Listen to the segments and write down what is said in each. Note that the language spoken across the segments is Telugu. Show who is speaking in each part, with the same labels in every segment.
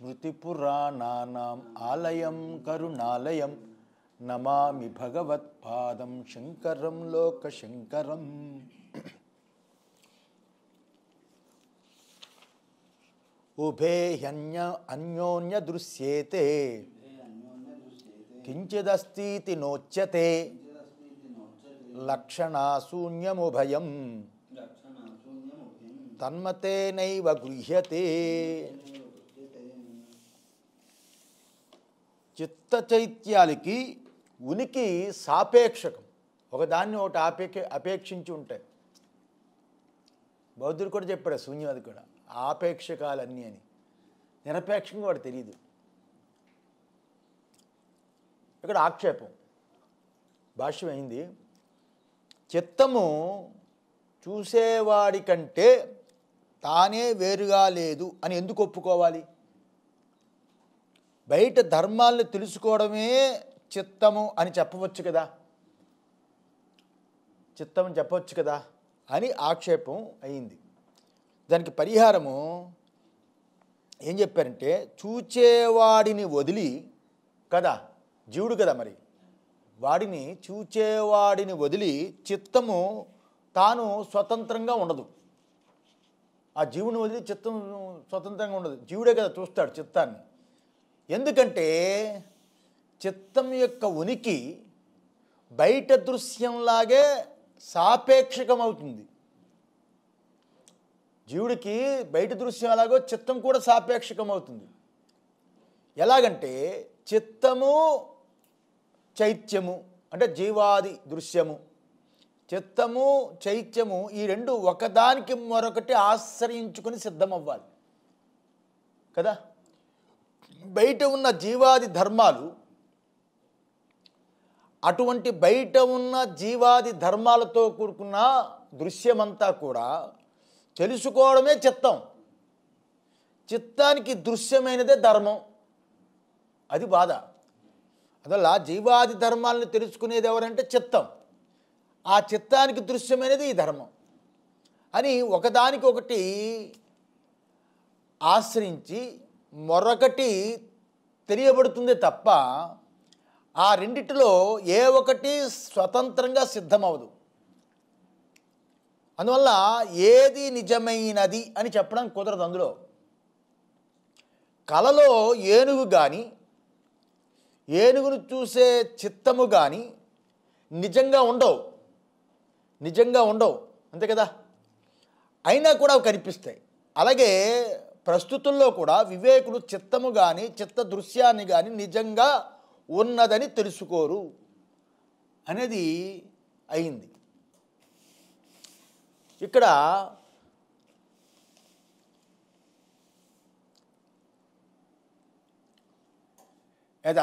Speaker 1: స్మృతిపురాణానాం ఆలయం కరుణాలయం నమామి భగవత్పాదం శంకరం లోకశంకరం ఉభే హ్యన్య అన్యోన్య దృశ్యేతే కించిదస్తి నోచ్యతే లక్షణాశూన్యముభయం తన్మతేనైవ గృహ్యతే చిత్త చైత్యాలకి ఉనికి సాపేక్షకం ఒకదాన్ని ఒకటి ఆపేక్ష అపేక్షించి ఉంటాయి బౌద్ధుడు కూడా చెప్పాడు శూన్యవాది కూడా ఆపేక్షకాలన్నీ అని నిరపేక్షంగా వాడు తెలియదు ఇక్కడ ఆక్షేపం భాష్యమైంది చిత్తము చూసేవాడి కంటే తానే వేరుగా లేదు అని ఎందుకు ఒప్పుకోవాలి బయట ధర్మాలను తెలుసుకోవడమే చిత్తము అని చెప్పవచ్చు కదా చిత్తం చెప్పవచ్చు కదా అని ఆక్షేపం అయింది దానికి పరిహారము ఏం చెప్పారంటే చూచేవాడిని వదిలి కదా జీవుడు కదా మరి వాడిని చూచేవాడిని వదిలి చిత్తము తాను స్వతంత్రంగా ఉండదు ఆ జీవుని వదిలి చిత్తం స్వతంత్రంగా ఉండదు జీవుడే కదా చూస్తాడు చిత్తాన్ని ఎందుకంటే చిత్తం యొక్క ఉనికి బయట దృశ్యంలాగే సాపేక్షకమవుతుంది జీవుడికి బయట దృశ్యం ఎలాగో చిత్తం కూడా సాపేక్షకమవుతుంది ఎలాగంటే చిత్తము చైత్యము అంటే జీవాది దృశ్యము చిత్తము చైత్యము ఈ రెండు ఒకదానికి మరొకటి ఆశ్రయించుకొని సిద్ధమవ్వాలి కదా బయట ఉన్న జీవాది ధర్మాలు అటువంటి బయట ఉన్న జీవాది ధర్మాలతో కూడుకున్న దృశ్యమంతా కూడా తెలుసుకోవడమే చిత్తం చిత్తానికి దృశ్యమైనదే ధర్మం అది బాధ అందువల్ల జీవాది ధర్మాలను తెలుసుకునేది ఎవరంటే చిత్తం ఆ చిత్తానికి దృశ్యమైనది ఈ ధర్మం అని ఒకదానికొకటి ఆశ్రయించి మరొకటి తెలియబడుతుంది తప్ప ఆ రెండిటిలో ఏ ఒకటి స్వతంత్రంగా సిద్ధమవదు అందువల్ల ఏది నిజమైనది అని చెప్పడం కుదరదు అందులో కలలో ఏనుగు కానీ ఏనుగును చూసే చిత్తము కానీ నిజంగా ఉండవు నిజంగా ఉండవు అంతే కదా అయినా కూడా కనిపిస్తాయి అలాగే ప్రస్తుతంలో కూడా వివేకుడు చిత్తము కానీ చిత్త దృశ్యాన్ని కానీ నిజంగా ఉన్నదని తెలుసుకోరు అనేది అయింది ఇక్కడ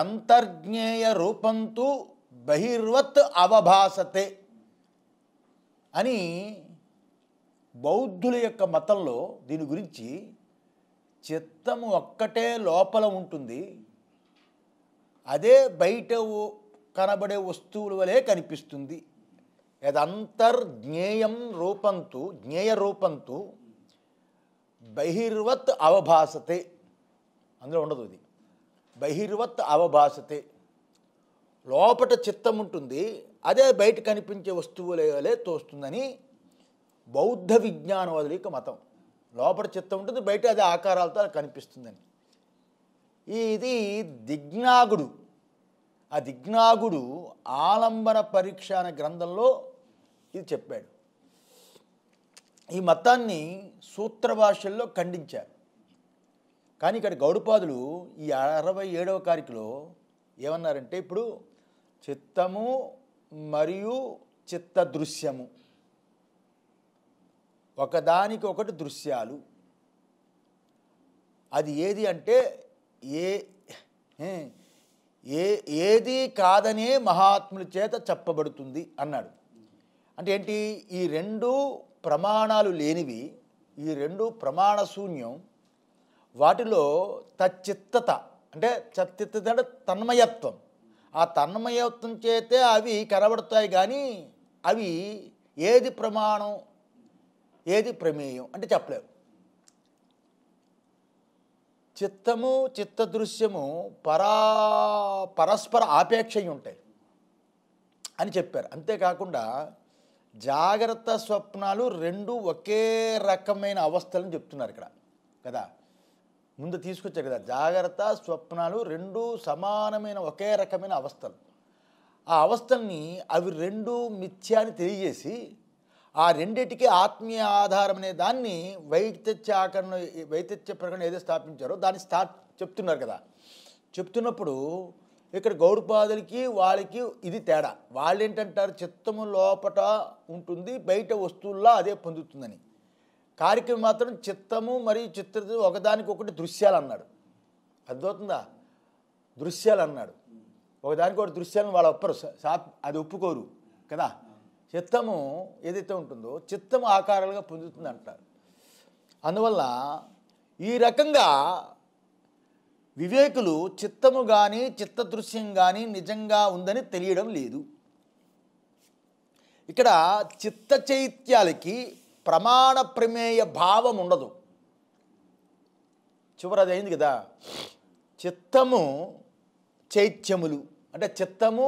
Speaker 1: అంతర్జ్ఞేయ రూపంతో బహిర్వత్ అవభాసతే అని బౌద్ధుల యొక్క మతంలో దీని గురించి చిత్తము ఒక్కటే లోపల ఉంటుంది అదే బయట కనబడే వస్తువుల వలె కనిపిస్తుంది యదంతర్జ్ఞేయం రూపంతు జ్ఞేయ రూపంతు బహిర్వత్ అవభాసతే అందులో ఉండదు ఇది బహిర్వత్ అవభాసతే లోపట చిత్తం ఉంటుంది అదే బయట కనిపించే వస్తువులే తోస్తుందని బౌద్ధ విజ్ఞానవాదులు యొక్క మతం లోపల చిత్తం ఉంటుంది బయట అది ఆకారాలతో కనిపిస్తుందని ఇది దిగ్నాగుడు ఆ దిగ్నాగుడు ఆలంబన పరీక్ష అనే గ్రంథంలో ఇది చెప్పాడు ఈ మతాన్ని సూత్ర భాషల్లో ఖండించారు కానీ ఇక్కడ గౌడపాదులు ఈ అరవై ఏడవ కారికలో ఏమన్నారంటే ఇప్పుడు చిత్తము మరియు చిత్తదృశ్యము ఒకదానికి ఒకటి దృశ్యాలు అది ఏది అంటే ఏ ఏ ఏది కాదనే మహాత్ముల చేత చెప్పబడుతుంది అన్నాడు అంటే ఏంటి ఈ రెండు ప్రమాణాలు లేనివి ఈ రెండు ప్రమాణ శూన్యం వాటిలో తచ్చిత్తత అంటే తచ్చిత్తత అంటే తన్మయత్వం ఆ తన్మయత్వం చేతే అవి కనబడతాయి కానీ అవి ఏది ప్రమాణం ఏది ప్రమేయం అంటే చెప్పలేము చిత్తము చిత్తదృశ్యము పరా పరస్పర ఆపేక్ష ఉంటాయి అని చెప్పారు అంతేకాకుండా జాగ్రత్త స్వప్నాలు రెండు ఒకే రకమైన అవస్థలను చెప్తున్నారు ఇక్కడ కదా ముందు తీసుకొచ్చారు కదా జాగ్రత్త స్వప్నాలు రెండు సమానమైన ఒకే రకమైన అవస్థలు ఆ అవస్థల్ని అవి రెండు మిథ్యాన్ని తెలియజేసి ఆ రెండిటికీ ఆత్మీయ ఆధారం అనే దాన్ని వైతత్య ఆకరణ వైతత్య ప్రకటన ఏదో స్థాపించారో దాన్ని స్థా చెప్తున్నారు కదా చెప్తున్నప్పుడు ఇక్కడ గౌడపాదులకి వాళ్ళకి ఇది తేడా వాళ్ళు ఏంటంటారు చిత్తము లోపట ఉంటుంది బయట వస్తువుల్లో అదే పొందుతుందని కార్యక్రమం మాత్రం చిత్తము మరియు చిత్ర ఒకదానికొకటి దృశ్యాలు అన్నాడు అర్థమవుతుందా దృశ్యాలు అన్నాడు ఒకదానికి ఒకటి దృశ్యాలను వాళ్ళు ఒప్పరు అది ఒప్పుకోరు కదా చిత్తము ఏదైతే ఉంటుందో చిత్తం ఆకారాలుగా పొందుతుంది అంటారు అందువల్ల ఈ రకంగా వివేకులు చిత్తము కానీ చిత్తదృశ్యం కానీ నిజంగా ఉందని తెలియడం లేదు ఇక్కడ చిత్త చైత్యాలకి ప్రమాణ ప్రమేయ భావం ఉండదు అది అయింది కదా చిత్తము చైత్యములు అంటే చిత్తము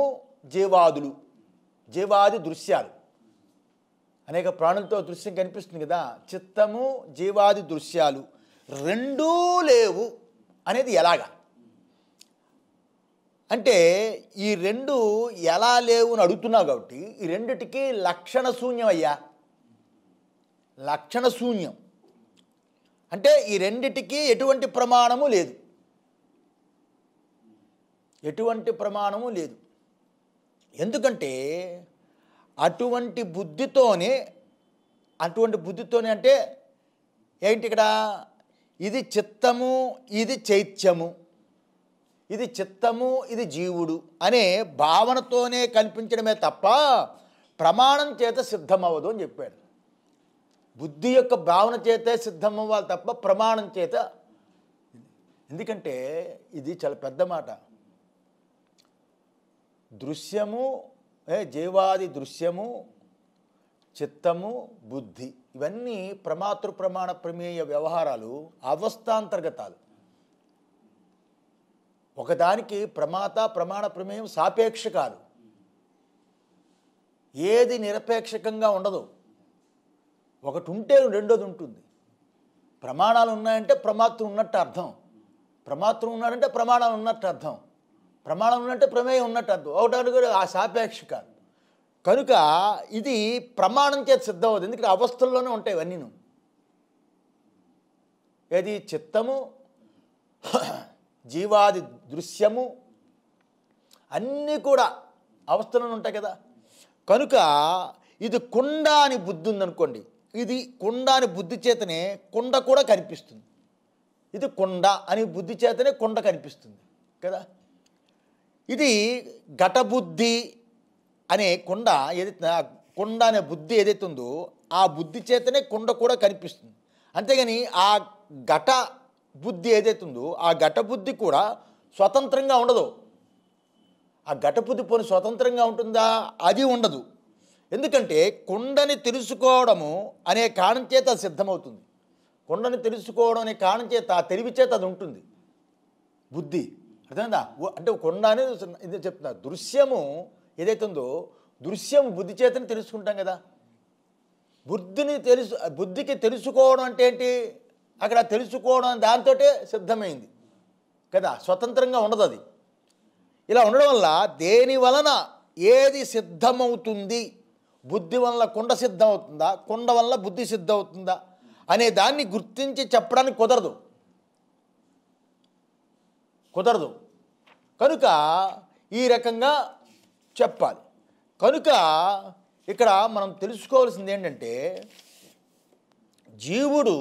Speaker 1: జీవాదులు జీవాది దృశ్యాలు అనేక ప్రాణులతో దృశ్యం కనిపిస్తుంది కదా చిత్తము జీవాది దృశ్యాలు రెండూ లేవు అనేది ఎలాగా అంటే ఈ రెండు ఎలా లేవు అని అడుగుతున్నావు కాబట్టి ఈ రెండిటికి లక్షణ శూన్యం అయ్యా లక్షణ శూన్యం అంటే ఈ రెండిటికి ఎటువంటి ప్రమాణము లేదు ఎటువంటి ప్రమాణము లేదు ఎందుకంటే అటువంటి బుద్ధితోనే అటువంటి బుద్ధితోనే అంటే ఏంటి ఇక్కడ ఇది చిత్తము ఇది చైత్యము ఇది చిత్తము ఇది జీవుడు అనే భావనతోనే కనిపించడమే తప్ప ప్రమాణం చేత సిద్ధమవ్వదు అని చెప్పాడు బుద్ధి యొక్క భావన చేతే సిద్ధమవ్వాలి తప్ప ప్రమాణం చేత ఎందుకంటే ఇది చాలా పెద్ద మాట దృశ్యము జీవాది దృశ్యము చిత్తము బుద్ధి ఇవన్నీ ప్రమాతృ ప్రమాణ ప్రమేయ వ్యవహారాలు అవస్థాంతర్గతాలు ఒకదానికి ప్రమాత ప్రమాణ ప్రమేయం సాపేక్ష కాదు ఏది నిరపేక్షకంగా ఉండదు ఒకటి ఉంటే రెండోది ఉంటుంది ప్రమాణాలు ఉన్నాయంటే ప్రమాత్రం ఉన్నట్టు అర్థం ప్రమాత్రం ఉన్నాడంటే ప్రమాణాలు ఉన్నట్టు అర్థం ప్రమాణం ఉన్నట్టే ప్రమేయం ఉన్నట్టు అర్థం ఒకటానికి ఆ సాపేక్ష కాదు కనుక ఇది ప్రమాణం చేత సిద్ధమవుతుంది ఎందుకంటే అవస్థల్లోనే ఉంటాయి ఇవన్నీను ఏది చిత్తము జీవాది దృశ్యము అన్నీ కూడా అవస్థలోనే ఉంటాయి కదా కనుక ఇది కుండ అని బుద్ధి ఉందనుకోండి ఇది కుండ అని బుద్ధి చేతనే కుండ కూడా కనిపిస్తుంది ఇది కుండ అని బుద్ధి చేతనే కుండ కనిపిస్తుంది కదా ఇది ఘటబుద్ధి అనే కుండ ఏదైతే కుండ అనే బుద్ధి ఏదైతే ఉందో ఆ బుద్ధి చేతనే కుండ కూడా కనిపిస్తుంది అంతేగాని ఆ ఘట బుద్ధి ఏదైతే ఉందో ఆ ఘట బుద్ధి కూడా స్వతంత్రంగా ఉండదు ఆ ఘటబుద్ధి పోని స్వతంత్రంగా ఉంటుందా అది ఉండదు ఎందుకంటే కుండని తెలుసుకోవడము అనే కారణం చేత అది సిద్ధమవుతుంది కుండని తెలుసుకోవడం అనే కారణం చేత తెలివి చేత అది ఉంటుంది బుద్ధి అర్థమైందా అంటే కొన్నానే ఇది చెప్తున్నా దృశ్యము ఏదైతే ఉందో దృశ్యం బుద్ధి చేతని తెలుసుకుంటాం కదా బుద్ధిని తెలుసు బుద్ధికి తెలుసుకోవడం అంటే ఏంటి అక్కడ తెలుసుకోవడం దాంతో సిద్ధమైంది కదా స్వతంత్రంగా ఉండదు అది ఇలా ఉండడం వల్ల దేని వలన ఏది సిద్ధమవుతుంది బుద్ధి వల్ల కుండ సిద్ధమవుతుందా కుండ వల్ల బుద్ధి సిద్ధమవుతుందా అనే దాన్ని గుర్తించి చెప్పడానికి కుదరదు కుదరదు కనుక ఈ రకంగా చెప్పాలి కనుక ఇక్కడ మనం తెలుసుకోవాల్సింది ఏంటంటే జీవుడు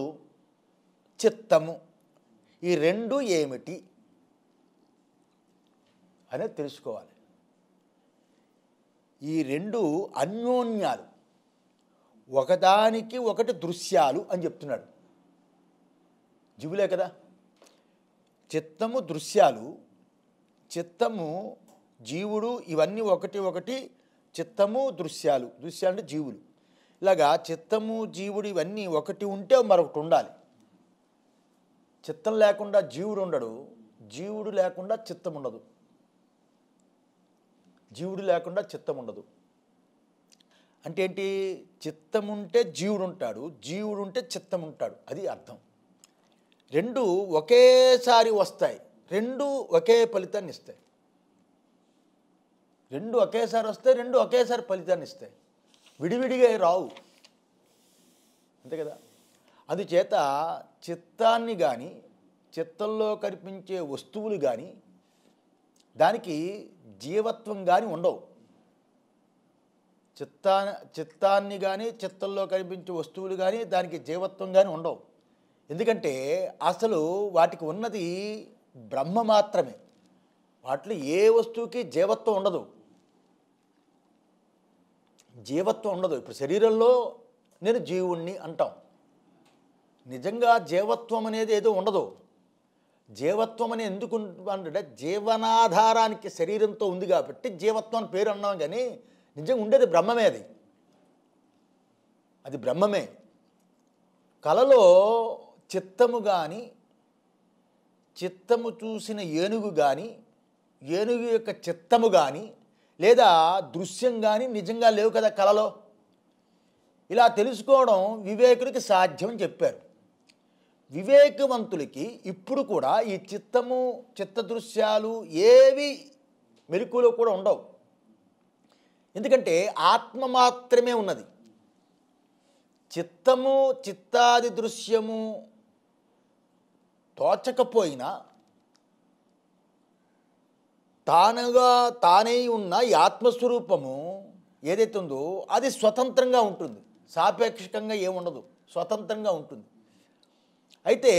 Speaker 1: చిత్తము ఈ రెండు ఏమిటి అనేది తెలుసుకోవాలి ఈ రెండు అన్యోన్యాలు ఒకదానికి ఒకటి దృశ్యాలు అని చెప్తున్నాడు జీవులే కదా చిత్తము దృశ్యాలు చిత్తము జీవుడు ఇవన్నీ ఒకటి ఒకటి చిత్తము దృశ్యాలు దృశ్యాలు అంటే జీవులు ఇలాగా చిత్తము జీవుడు ఇవన్నీ ఒకటి ఉంటే మరొకటి ఉండాలి చిత్తం లేకుండా జీవుడు ఉండడు జీవుడు లేకుండా చిత్తం ఉండదు జీవుడు లేకుండా చిత్తం ఉండదు అంటే ఏంటి చిత్తముంటే జీవుడు ఉంటాడు జీవుడు ఉంటే చిత్తం ఉంటాడు అది అర్థం రెండు ఒకేసారి వస్తాయి రెండు ఒకే ఫలితాన్ని ఇస్తాయి రెండు ఒకేసారి వస్తే రెండు ఒకేసారి ఫలితాన్ని ఇస్తాయి విడివిడిగా రావు అంతే కదా అందుచేత చిత్తాన్ని కానీ చిత్తంలో కనిపించే వస్తువులు కానీ దానికి జీవత్వం కానీ ఉండవు చిత్తా చిత్తాన్ని కానీ చిత్తంలో కనిపించే వస్తువులు కానీ దానికి జీవత్వం కానీ ఉండవు ఎందుకంటే అసలు వాటికి ఉన్నది బ్రహ్మ మాత్రమే వాటిలో ఏ వస్తువుకి జీవత్వం ఉండదు జీవత్వం ఉండదు ఇప్పుడు శరీరంలో నేను జీవుణ్ణి అంటాం నిజంగా జీవత్వం అనేది ఏదో ఉండదు జీవత్వం అని ఎందుకు అంటే జీవనాధారానికి శరీరంతో ఉంది కాబట్టి జీవత్వం అని పేరు అన్నాం కానీ నిజంగా ఉండేది బ్రహ్మమే అది అది బ్రహ్మమే కళలో చిత్తము కానీ చిత్తము చూసిన ఏనుగు కానీ ఏనుగు యొక్క చిత్తము కానీ లేదా దృశ్యం కానీ నిజంగా లేవు కదా కళలో ఇలా తెలుసుకోవడం వివేకుడికి సాధ్యం చెప్పారు వివేకవంతులకి ఇప్పుడు కూడా ఈ చిత్తము చిత్త దృశ్యాలు ఏవి మెలకులో కూడా ఉండవు ఎందుకంటే ఆత్మ మాత్రమే ఉన్నది చిత్తము చిత్తాది దృశ్యము తోచకపోయినా తానుగా తానై ఉన్న ఈ ఆత్మస్వరూపము ఏదైతే ఉందో అది స్వతంత్రంగా ఉంటుంది సాపేక్షకంగా ఏముండదు స్వతంత్రంగా ఉంటుంది అయితే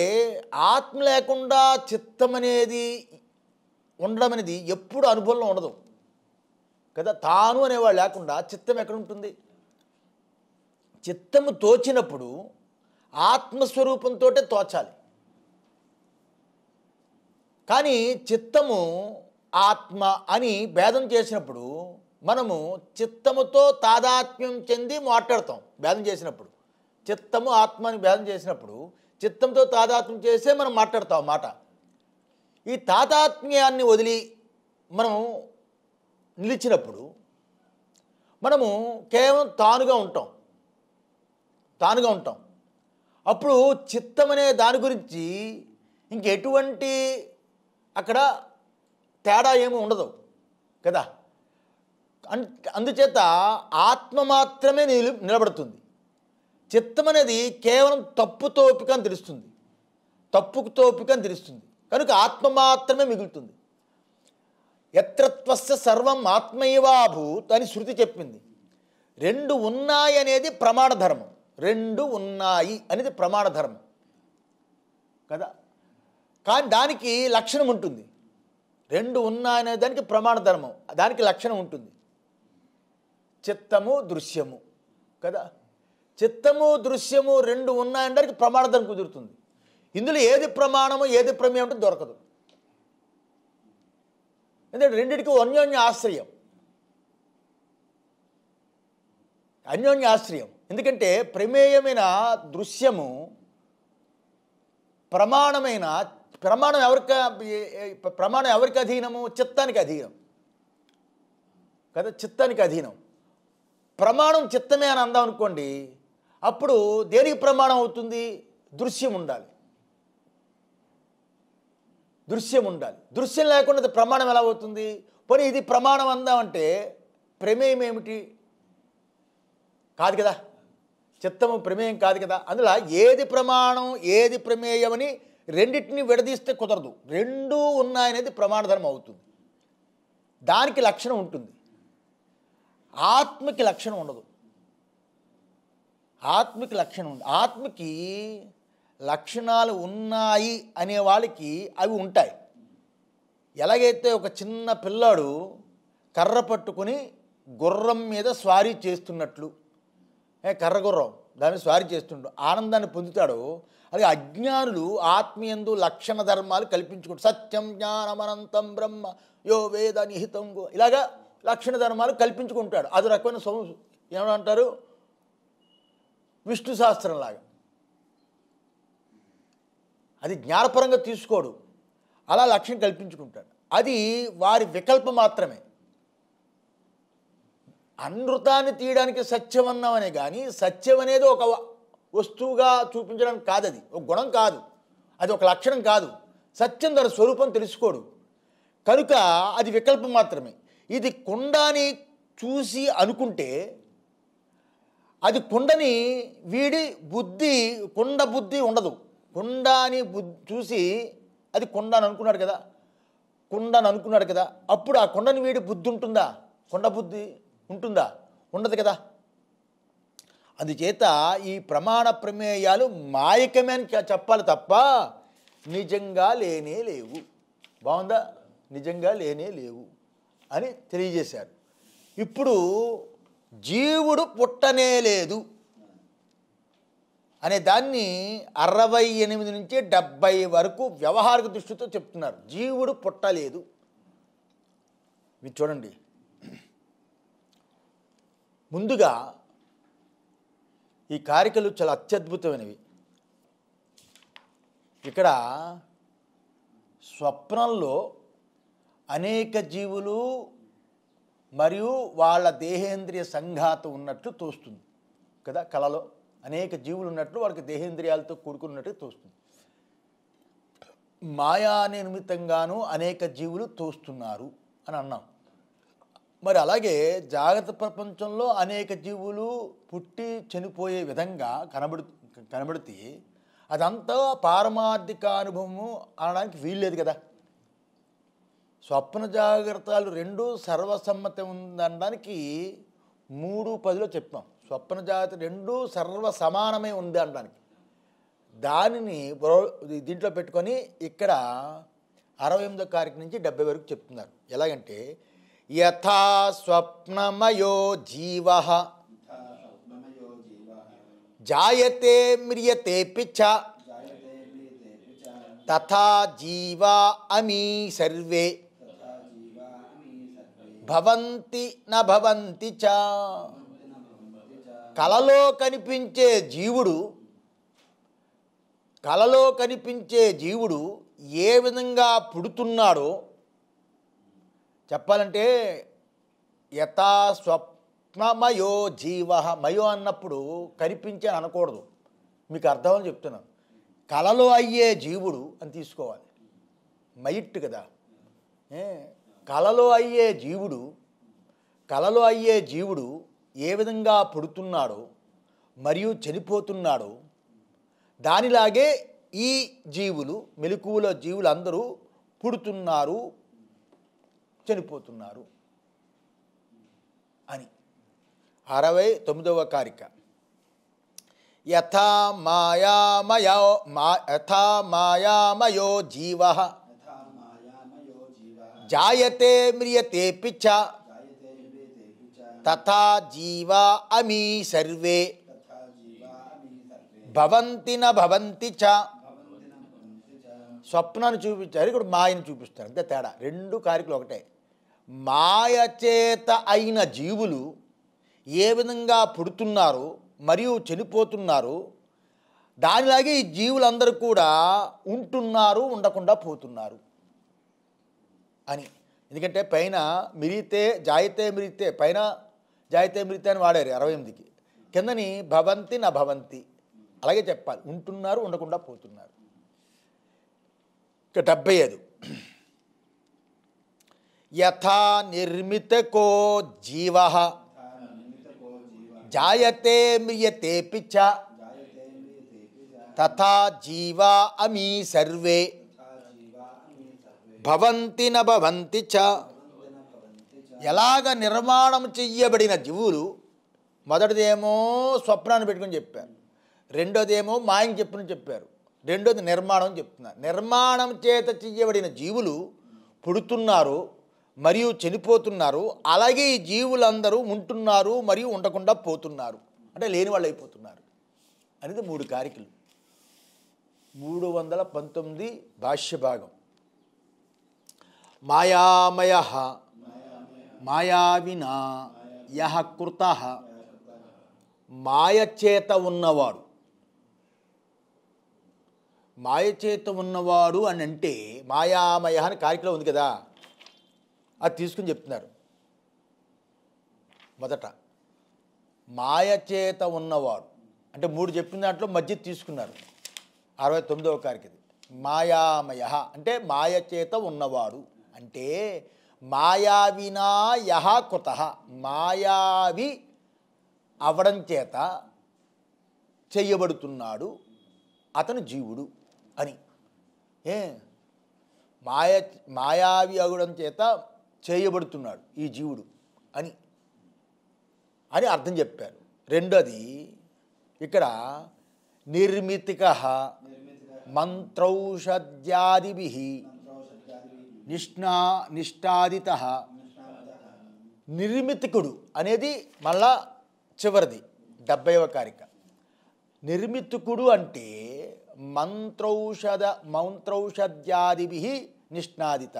Speaker 1: ఆత్మ లేకుండా చిత్తం అనేది ఉండడం అనేది ఎప్పుడు అనుభవంలో ఉండదు కదా తాను అనేవాడు లేకుండా చిత్తం ఎక్కడ ఉంటుంది చిత్తము తోచినప్పుడు ఆత్మస్వరూపంతో తోచాలి కానీ చిత్తము ఆత్మ అని భేదం చేసినప్పుడు మనము చిత్తముతో తాదాత్మ్యం చెంది మాట్లాడతాం భేదం చేసినప్పుడు చిత్తము ఆత్మ అని భేదం చేసినప్పుడు చిత్తంతో తాదాత్మ్యం చేసే మనం మాట్లాడతాం మాట ఈ తాదాత్మ్యాన్ని వదిలి మనం నిలిచినప్పుడు మనము కేవలం తానుగా ఉంటాం తానుగా ఉంటాం అప్పుడు చిత్తం అనే దాని గురించి ఇంకెటువంటి అక్కడ తేడా ఏమి ఉండదు కదా అందుచేత ఆత్మ మాత్రమే నిలు నిలబడుతుంది చిత్తం అనేది కేవలం తప్పు తోపిక అని తెలుస్తుంది తప్పు తోపిక అని తెలుస్తుంది కనుక ఆత్మ మాత్రమే మిగులుతుంది ఎత్రత్వస్య సర్వం ఆత్మైవాభూత్ అని శృతి చెప్పింది రెండు ఉన్నాయి అనేది ప్రమాణ ధర్మం రెండు ఉన్నాయి అనేది ప్రమాణ ధర్మం కదా కానీ దానికి లక్షణం ఉంటుంది రెండు ఉన్నాయనే దానికి ధర్మం దానికి లక్షణం ఉంటుంది చిత్తము దృశ్యము కదా చిత్తము దృశ్యము రెండు ఉన్నాయని ప్రమాణ ధర్మం కుదురుతుంది ఇందులో ఏది ప్రమాణము ఏది ప్రమేయం అంటే దొరకదు ఎందుకంటే రెండింటికి అన్యోన్య ఆశ్రయం అన్యోన్య ఆశ్రయం ఎందుకంటే ప్రమేయమైన దృశ్యము ప్రమాణమైన ప్రమాణం ఎవరికి ప్రమాణం ఎవరికి అధీనము చిత్తానికి అధీనం కదా చిత్తానికి అధీనం ప్రమాణం చిత్తమే అని అందాం అనుకోండి అప్పుడు దేనికి ప్రమాణం అవుతుంది దృశ్యం ఉండాలి దృశ్యం ఉండాలి దృశ్యం లేకుండా ప్రమాణం ఎలా అవుతుంది పోనీ ఇది ప్రమాణం అందామంటే ప్రమేయం ఏమిటి కాదు కదా చిత్తము ప్రమేయం కాదు కదా అందులో ఏది ప్రమాణం ఏది ప్రమేయం అని రెండింటిని విడదీస్తే కుదరదు రెండూ ఉన్నాయనేది ప్రమాణధర్మం అవుతుంది దానికి లక్షణం ఉంటుంది ఆత్మకి లక్షణం ఉండదు ఆత్మకి లక్షణం ఉంది ఆత్మకి లక్షణాలు ఉన్నాయి అనే వాళ్ళకి అవి ఉంటాయి ఎలాగైతే ఒక చిన్న పిల్లాడు కర్ర పట్టుకుని గుర్రం మీద స్వారీ చేస్తున్నట్లు కర్ర గుర్రం దాన్ని స్వారీ చేస్తుంటాడు ఆనందాన్ని పొందుతాడు అలాగే అజ్ఞానులు ఆత్మీయందు లక్షణ ధర్మాలు కల్పించుకుంటు సత్యం జ్ఞానమనంతం బ్రహ్మ యో వేద నిహితం ఇలాగా లక్షణ ధర్మాలు కల్పించుకుంటాడు అది రకమైన సౌ ఏమంటారు విష్ణు శాస్త్రంలాగా అది జ్ఞానపరంగా తీసుకోడు అలా లక్ష్యం కల్పించుకుంటాడు అది వారి వికల్పం మాత్రమే అనృతాన్ని తీయడానికి సత్యం అన్నామనే కానీ సత్యం అనేది ఒక వస్తువుగా చూపించడానికి అది ఒక గుణం కాదు అది ఒక లక్షణం కాదు సత్యం దాని స్వరూపం తెలుసుకోడు కనుక అది వికల్పం మాత్రమే ఇది కుండాని చూసి అనుకుంటే అది కుండని వీడి బుద్ధి కుండ బుద్ధి ఉండదు కుండాని బుద్ధి చూసి అది కుండ అని అనుకున్నాడు కదా కుండ అని అనుకున్నాడు కదా అప్పుడు ఆ కుండని వీడి బుద్ధి ఉంటుందా కుండ బుద్ధి ఉంటుందా ఉండదు కదా అందుచేత ఈ ప్రమాణ ప్రమేయాలు మాయకమే అని చెప్పాలి తప్ప నిజంగా లేనే లేవు బాగుందా నిజంగా లేనే లేవు అని తెలియజేశారు ఇప్పుడు జీవుడు పుట్టనే లేదు అనే దాన్ని అరవై ఎనిమిది నుంచి డెబ్బై వరకు వ్యవహారిక దృష్టితో చెప్తున్నారు జీవుడు పుట్టలేదు మీరు చూడండి ముందుగా ఈ కారికలు చాలా అత్యద్భుతమైనవి ఇక్కడ స్వప్నంలో అనేక జీవులు మరియు వాళ్ళ దేహేంద్రియ సంఘాతం ఉన్నట్లు తోస్తుంది కదా కళలో అనేక జీవులు ఉన్నట్లు వాళ్ళకి దేహేంద్రియాలతో కూడుకున్నట్టు తోస్తుంది మాయా నిర్మితంగాను అనేక జీవులు తోస్తున్నారు అని అన్నాం మరి అలాగే జాగ్రత్త ప్రపంచంలో అనేక జీవులు పుట్టి చనిపోయే విధంగా కనబడు కనబడితే అదంతా పారమార్థిక అనుభవము అనడానికి వీల్లేదు కదా స్వప్న జాగ్రత్తలు రెండు సర్వసమ్మతి ఉందనడానికి మూడు పదిలో చెప్తాం స్వప్న జాగ్రత్త రెండు సర్వ సమానమే ఉంది అనడానికి దానిని దీంట్లో పెట్టుకొని ఇక్కడ అరవై ఎనిమిదో తారీఖు నుంచి డెబ్బై వరకు చెప్తున్నారు ఎలాగంటే యథాస్వప్నమయో స్వప్నమయో జీవ జాయతే మ్రియతే పిచ్చ తథా జీవా అమీ సర్వే భవంతి నభవంతి చ కలలో కనిపించే జీవుడు కలలో కనిపించే జీవుడు ఏ విధంగా పుడుతున్నాడో చెప్పాలంటే యథా స్వప్నమయో జీవ మయో అన్నప్పుడు కనిపించే అని అనకూడదు మీకు అర్థమని చెప్తున్నాను కళలో అయ్యే జీవుడు అని తీసుకోవాలి మైట్ కదా కళలో అయ్యే జీవుడు కళలో అయ్యే జీవుడు ఏ విధంగా పుడుతున్నాడో మరియు చనిపోతున్నాడో దానిలాగే ఈ జీవులు మెలకువలో జీవులు అందరూ పుడుతున్నారు చనిపోతున్నారు అని అరవై తొమ్మిదవ కారిక యథా మాయామయో మా యథా మాయామయో జీవ జాయతే మ్రియతే పిచ్చ తథా జీవా అమీ సర్వే భవంతి భవంతి చ స్వప్నాన్ని చూపించారు ఇక్కడ మాయను చూపిస్తారు అంతే తేడా రెండు కారికలు ఒకటే మాయచేత అయిన జీవులు ఏ విధంగా పుడుతున్నారు మరియు చనిపోతున్నారు దానిలాగే ఈ జీవులందరూ కూడా ఉంటున్నారు ఉండకుండా పోతున్నారు అని ఎందుకంటే పైన మిరితే జాయితే మిరితే పైన జాయితే మిరితే అని వాడారు అరవై ఎనిమిదికి కిందని భవంతి నా భవంతి అలాగే చెప్పాలి ఉంటున్నారు ఉండకుండా పోతున్నారు ఇక డెబ్బై ఐదు యథా నిర్మితకో జీవ జాయతే మియతే పిచ్చ తథా జీవా అమీ సర్వే భవంతి నభవంతి చ ఎలాగ నిర్మాణం చెయ్యబడిన జీవులు మొదటిదేమో స్వప్నాన్ని పెట్టుకుని చెప్పారు రెండోదేమో మాయం చెప్పుని చెప్పారు రెండోది నిర్మాణం చెప్తున్నారు నిర్మాణం చేత చెయ్యబడిన జీవులు పుడుతున్నారు మరియు చనిపోతున్నారు అలాగే ఈ జీవులందరూ ఉంటున్నారు మరియు ఉండకుండా పోతున్నారు అంటే లేని వాళ్ళు అయిపోతున్నారు అనేది మూడు కారికలు మూడు వందల పంతొమ్మిది భాష్యభాగం మాయామయ మాయావినా యహ కృత మాయచేత ఉన్నవాడు మాయచేత ఉన్నవాడు అని అంటే మాయామయ అని కార్యక్రమం ఉంది కదా అది తీసుకుని చెప్తున్నారు మొదట మాయచేత ఉన్నవాడు అంటే మూడు చెప్పిన దాంట్లో మధ్య తీసుకున్నారు అరవై తొమ్మిదవ కారికి మాయామయ అంటే మాయచేత ఉన్నవాడు అంటే మాయావినా యహ కృత మాయావి అవడం చేత చేయబడుతున్నాడు అతను జీవుడు అని ఏ మాయ మాయావి అవడం చేత చేయబడుతున్నాడు ఈ జీవుడు అని అని అర్థం చెప్పారు రెండోది ఇక్కడ నిర్మితిక మంత్రౌషధ్యాదిభి నిష్ణా నిష్టాదిత నిర్మితికుడు అనేది మళ్ళా చివరిది డెబ్బైవ కారిక నిర్మితికుడు అంటే మంత్రౌషధ మంత్రౌషధ్యాదిభి నిష్ణాదిత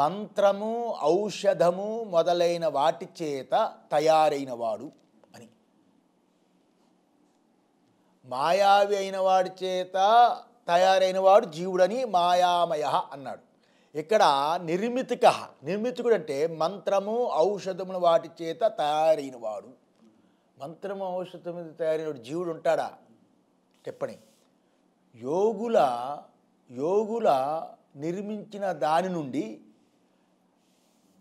Speaker 1: మంత్రము ఔషధము మొదలైన వాటి చేత తయారైన వాడు అని మాయావి అయిన వాడి చేత తయారైన వాడు జీవుడని మాయామయ అన్నాడు ఇక్కడ నిర్మితిక నిర్మితికుడు అంటే మంత్రము ఔషధముల వాటి చేత తయారైన వాడు మంత్రము ఔషధము తయారైన జీవుడు ఉంటాడా చెప్పని యోగుల యోగుల నిర్మించిన దాని నుండి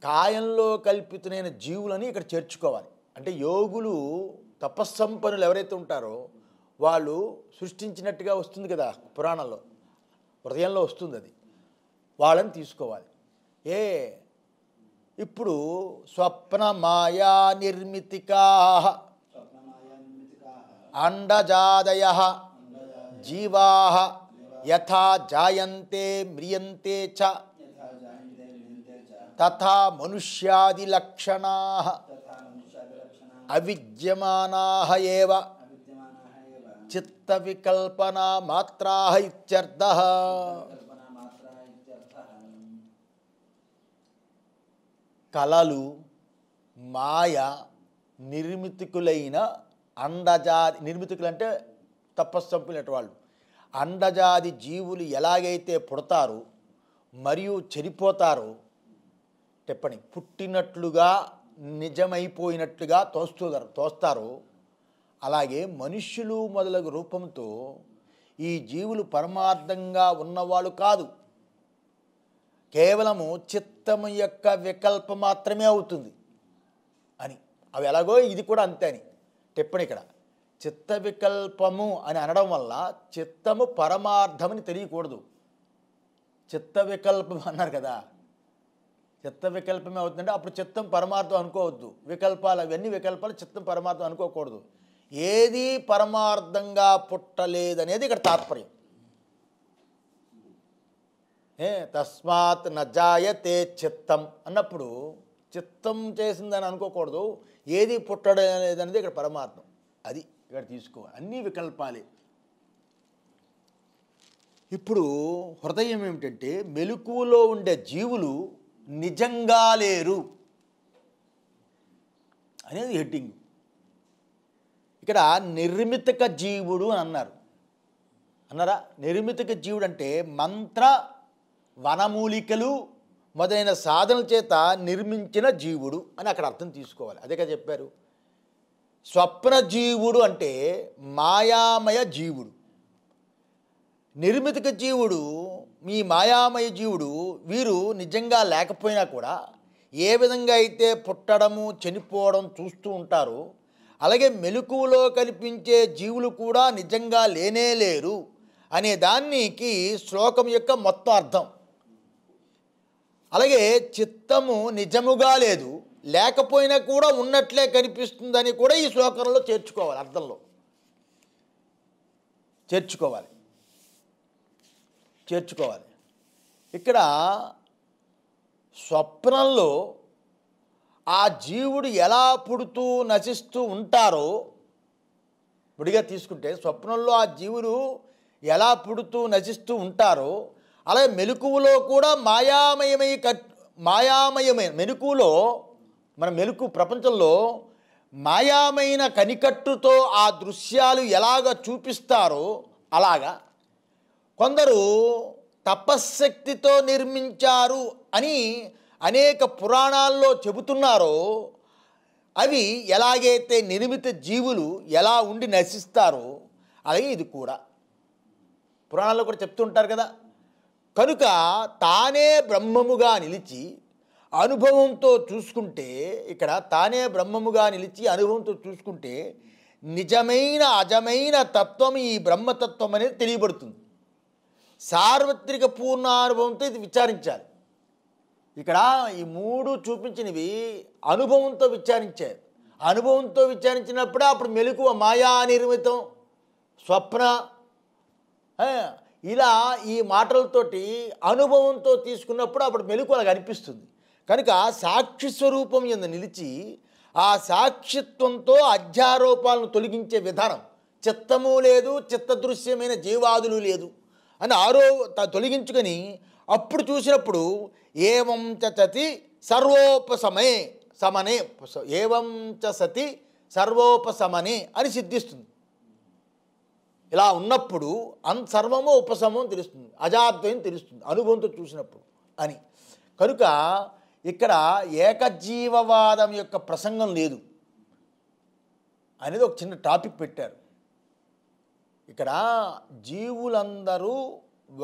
Speaker 1: కాయంలో కల్పితమైన జీవులని ఇక్కడ చేర్చుకోవాలి అంటే యోగులు తపస్సంపన్నులు ఎవరైతే ఉంటారో వాళ్ళు సృష్టించినట్టుగా వస్తుంది కదా పురాణంలో హృదయంలో వస్తుంది అది వాళ్ళని తీసుకోవాలి ఏ ఇప్పుడు స్వప్న మాయా నిర్మితికా అండజాదయ జీవా యథా జాయంతే మ్రియంతే చ తథా మనుష్యాది లక్షణా అవిద్యమానా చిత్త వికల్పనా మాత్రా ఇత్యర్థ కళలు మాయ నిర్మితికులైన అండజాతి నిర్మితికులు అంటే తపస్సంపులైన వాళ్ళు అండజాతి జీవులు ఎలాగైతే పుడతారు మరియు చనిపోతారో టిప్పణి పుట్టినట్లుగా నిజమైపోయినట్లుగా తోస్తున్నారు తోస్తారు అలాగే మనుష్యులు మొదలగు రూపంతో ఈ జీవులు పరమార్థంగా ఉన్నవాళ్ళు కాదు కేవలము చిత్తము యొక్క వికల్పం మాత్రమే అవుతుంది అని అవి ఎలాగో ఇది కూడా అంతే అని టిప్పణి ఇక్కడ చిత్త వికల్పము అని అనడం వల్ల చిత్తము పరమార్థమని తెలియకూడదు చిత్త వికల్పం అన్నారు కదా చిత్త వికల్పమే అవుతుందంటే అప్పుడు చిత్తం పరమార్థం అనుకోవద్దు వికల్పాలు అవన్నీ వికల్పాలు చిత్తం పరమార్థం అనుకోకూడదు ఏది పరమార్థంగా పుట్టలేదనేది ఇక్కడ తాత్పర్యం ఏ తస్మాత్ నజాయతే చిత్తం అన్నప్పుడు చిత్తం చేసిందని అనుకోకూడదు ఏది లేదనేది ఇక్కడ పరమార్థం అది ఇక్కడ తీసుకో అన్ని వికల్పాలే ఇప్పుడు హృదయం ఏమిటంటే మెలకువలో ఉండే జీవులు నిజంగా లేరు అనేది హెడ్డింగ్ ఇక్కడ నిర్మితక జీవుడు అని అన్నారు అన్నారా నిర్మితక జీవుడు అంటే మంత్ర వనమూలికలు మొదలైన సాధనల చేత నిర్మించిన జీవుడు అని అక్కడ అర్థం తీసుకోవాలి అదే కదా చెప్పారు స్వప్న జీవుడు అంటే మాయామయ జీవుడు నిర్మితక జీవుడు మీ మాయామయ జీవుడు వీరు నిజంగా లేకపోయినా కూడా ఏ విధంగా అయితే పుట్టడము చనిపోవడం చూస్తూ ఉంటారో అలాగే మెలకువలో కనిపించే జీవులు కూడా నిజంగా లేనే లేరు అనే దానికి శ్లోకం యొక్క మొత్తం అర్థం అలాగే చిత్తము నిజముగా లేదు లేకపోయినా కూడా ఉన్నట్లే కనిపిస్తుందని కూడా ఈ శ్లోకంలో చేర్చుకోవాలి అర్థంలో చేర్చుకోవాలి చేర్చుకోవాలి ఇక్కడ స్వప్నంలో ఆ జీవుడు ఎలా పుడుతూ నశిస్తూ ఉంటారో విడిగా తీసుకుంటే స్వప్నంలో ఆ జీవులు ఎలా పుడుతూ నశిస్తూ ఉంటారో అలాగే మెలకువలో కూడా మాయామయమై కట్ మాయామయమైన మెలకువలో మన మెలకు ప్రపంచంలో మాయామైన కనికట్టుతో ఆ దృశ్యాలు ఎలాగ చూపిస్తారో అలాగా కొందరు తపశ్శక్తితో నిర్మించారు అని అనేక పురాణాల్లో చెబుతున్నారో అవి ఎలాగైతే నిర్మిత జీవులు ఎలా ఉండి నశిస్తారో అలాగే ఇది కూడా పురాణాల్లో కూడా చెప్తుంటారు కదా కనుక తానే బ్రహ్మముగా నిలిచి అనుభవంతో చూసుకుంటే ఇక్కడ తానే బ్రహ్మముగా నిలిచి అనుభవంతో చూసుకుంటే నిజమైన అజమైన తత్వం ఈ బ్రహ్మతత్వం అనేది తెలియబడుతుంది సార్వత్రిక పూర్ణానుభవంతో ఇది విచారించాలి ఇక్కడ ఈ మూడు చూపించినవి అనుభవంతో విచారించాయి అనుభవంతో విచారించినప్పుడే అప్పుడు మెలకువ మాయా నిర్మితం స్వప్న ఇలా ఈ మాటలతోటి అనుభవంతో తీసుకున్నప్పుడు అప్పుడు మెలకువ అనిపిస్తుంది కనుక సాక్షి స్వరూపం ఎందు నిలిచి ఆ సాక్షిత్వంతో అధ్యారోపాలను తొలగించే విధానం చిత్తము లేదు చిత్తదృశ్యమైన జీవాదులు లేదు అని ఆరో తొలగించుకొని అప్పుడు చూసినప్పుడు ఏవం చతి సర్వోపశమే సమనే ఏవం చ సతి సర్వోపశమనే అని సిద్ధిస్తుంది ఇలా ఉన్నప్పుడు అన్ సర్వము ఉపశమం తెలుస్తుంది అజాద్వయం తెలుస్తుంది అనుభవంతో చూసినప్పుడు అని కనుక ఇక్కడ ఏకజీవవాదం యొక్క ప్రసంగం లేదు అనేది ఒక చిన్న టాపిక్ పెట్టారు ఇక్కడ జీవులందరూ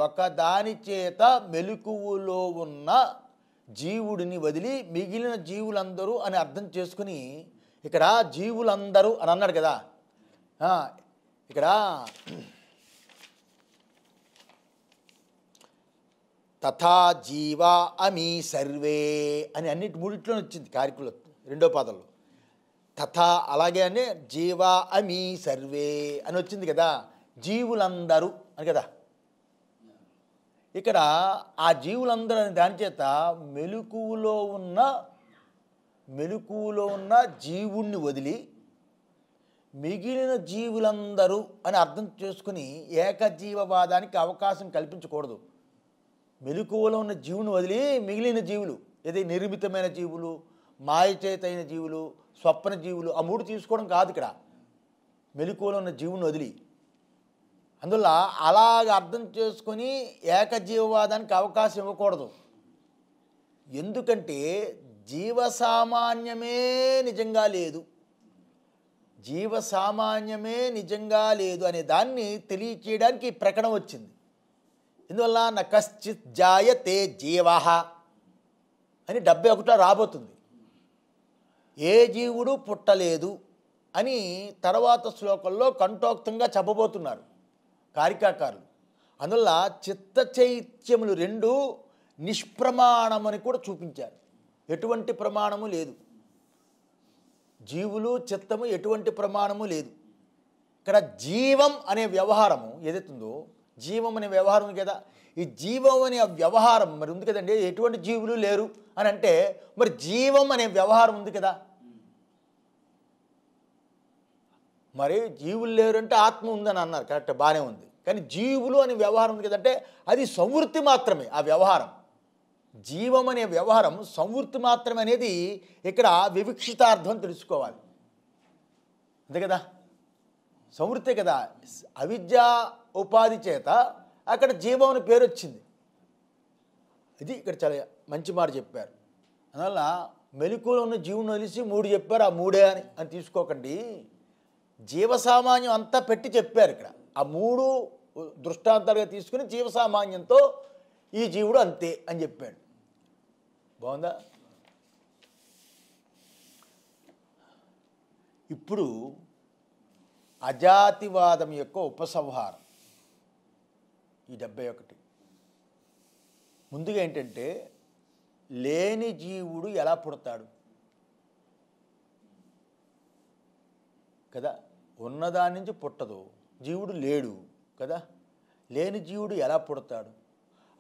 Speaker 1: ఒకదాని చేత మెలకువలో ఉన్న జీవుడిని వదిలి మిగిలిన జీవులందరూ అని అర్థం చేసుకుని ఇక్కడ జీవులందరూ అని అన్నాడు కదా ఇక్కడ తథా జీవా అమీ సర్వే అని అన్నిటి మూడిట్లో వచ్చింది కార్యకులు రెండో పాదంలో కథ అలాగే అని జీవా అమి సర్వే అని వచ్చింది కదా జీవులందరూ అని కదా ఇక్కడ ఆ జీవులందరూ అనే దాని చేత మెలుకువలో ఉన్న మెలుకువలో ఉన్న జీవుణ్ణి వదిలి మిగిలిన జీవులందరూ అని అర్థం చేసుకుని ఏకజీవవాదానికి అవకాశం కల్పించకూడదు మెలుకువలో ఉన్న జీవుని వదిలి మిగిలిన జీవులు ఏదైతే నిర్మితమైన జీవులు మాయచేతైన జీవులు స్వప్న జీవులు ఆ మూడు తీసుకోవడం కాదు ఇక్కడ మెలకువలో ఉన్న జీవుని వదిలి అందువల్ల అలాగ అర్థం చేసుకొని ఏకజీవవాదానికి అవకాశం ఇవ్వకూడదు ఎందుకంటే జీవసామాన్యమే నిజంగా లేదు జీవసామాన్యమే నిజంగా లేదు అనే దాన్ని తెలియచేయడానికి ఈ ప్రకటన వచ్చింది ఇందువల్ల న కశ్చిత్ జాయతే జీవ అని డెబ్బై ఒకటో రాబోతుంది ఏ జీవుడు పుట్టలేదు అని తర్వాత శ్లోకంలో కంఠోక్తంగా చెప్పబోతున్నారు కారికాకారులు అందువల్ల చిత్త చైత్యములు రెండు నిష్ప్రమాణమని కూడా చూపించారు ఎటువంటి ప్రమాణము లేదు జీవులు చిత్తము ఎటువంటి ప్రమాణము లేదు ఇక్కడ జీవం అనే వ్యవహారము ఏదైతుందో జీవం అనే వ్యవహారం కదా ఈ జీవం అనే వ్యవహారం మరి ఉంది కదండి ఎటువంటి జీవులు లేరు అని అంటే మరి జీవం అనే వ్యవహారం ఉంది కదా మరి జీవులు లేరంటే ఆత్మ ఉందని అన్నారు కరెక్ట్ బాగానే ఉంది కానీ జీవులు అనే వ్యవహారం ఉంది కదంటే అది సంవృత్తి మాత్రమే ఆ వ్యవహారం జీవం అనే వ్యవహారం సంవృత్తి మాత్రమే అనేది ఇక్కడ వివక్షితార్థం తెలుసుకోవాలి అంతే కదా సంవృత్తే కదా అవిద్యా ఉపాధి చేత అక్కడ జీవం అనే పేరు వచ్చింది ఇది ఇక్కడ చాలా మంచి మాట చెప్పారు అందువల్ల మెలకులో ఉన్న జీవుని వదిలిసి మూడు చెప్పారు ఆ మూడే అని అని తీసుకోకండి జీవసామాన్యం అంతా పెట్టి చెప్పారు ఇక్కడ ఆ మూడు దృష్టాంతాలుగా తీసుకుని జీవసామాన్యంతో ఈ జీవుడు అంతే అని చెప్పాడు బాగుందా ఇప్పుడు అజాతివాదం యొక్క ఉపసంహారం ఈ డెబ్బై ఒకటి ముందుగా ఏంటంటే లేని జీవుడు ఎలా పుడతాడు కదా ఉన్నదాని నుంచి పుట్టదు జీవుడు లేడు కదా లేని జీవుడు ఎలా పుడతాడు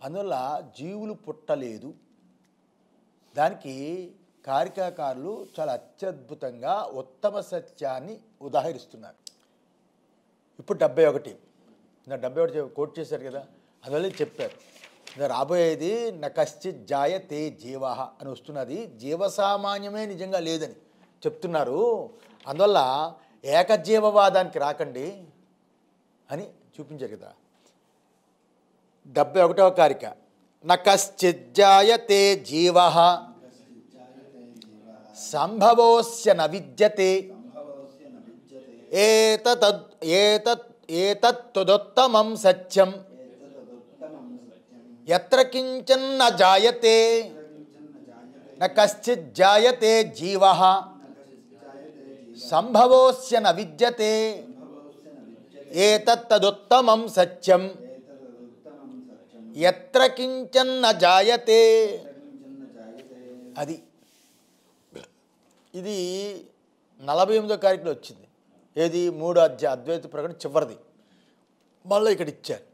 Speaker 1: అందువల్ల జీవులు పుట్టలేదు దానికి కారికాకారులు చాలా అత్యద్భుతంగా ఉత్తమ సత్యాన్ని ఉదాహరిస్తున్నారు ఇప్పుడు డెబ్బై ఒకటి నా డెబ్బై ఒకటి కోట్ చేశారు కదా అందువల్ల చెప్పారు రాబోయేది జాయ తే జీవాహ అని వస్తున్నది జీవసామాన్యమే నిజంగా లేదని చెప్తున్నారు అందువల్ల ఏకజీవవాదానికి రాకండి అని చూపించారు కదా డెబ్బై ఒకటవ కారిక నశ్చిజ్జాయతే జీవ సంభవోస్య న విద్యతే ఏతత్తుదొత్తమం సత్యం ఎత్ర కించన్న జాయతే నశ్చిజ్జాయతే జీవ సంభవోస్య విద్యతే ఏతత్తదుత్తమం సత్యం ఎత్ర కించన్న జాయతే అది ఇది నలభై ఎనిమిదో కార్యక్రమం వచ్చింది ఏది మూడు అధ్యాయ అద్వైత ప్రకటన చివరిది మళ్ళీ ఇక్కడ ఇచ్చారు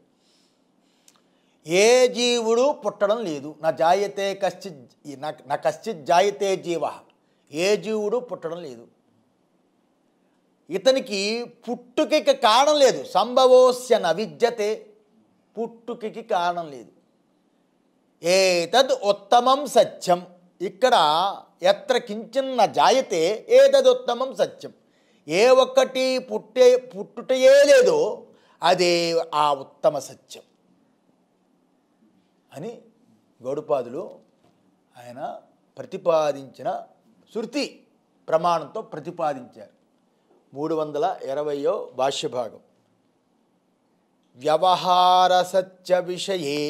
Speaker 1: ఏ జీవుడు పుట్టడం లేదు నా జాయతే కశ్చిత్ నా కశ్చిత్ జాయతే జీవ ఏ జీవుడు పుట్టడం లేదు ఇతనికి పుట్టుకకి కారణం లేదు సంభవోస్య నవిద్యతే పుట్టుకకి కారణం లేదు ఏతద్ ఉత్తమం సత్యం ఇక్కడ ఎత్ర కించిన్న జాయతే ఉత్తమం సత్యం ఏ ఒక్కటి పుట్టే పుట్టుటయే లేదో అదే ఆ ఉత్తమ సత్యం అని గౌడపాదులు ఆయన ప్రతిపాదించిన శృతి ప్రమాణంతో ప్రతిపాదించారు మూడు వందల ఇరవయో భాష్యభాగం వ్యవహార సత్య విషయే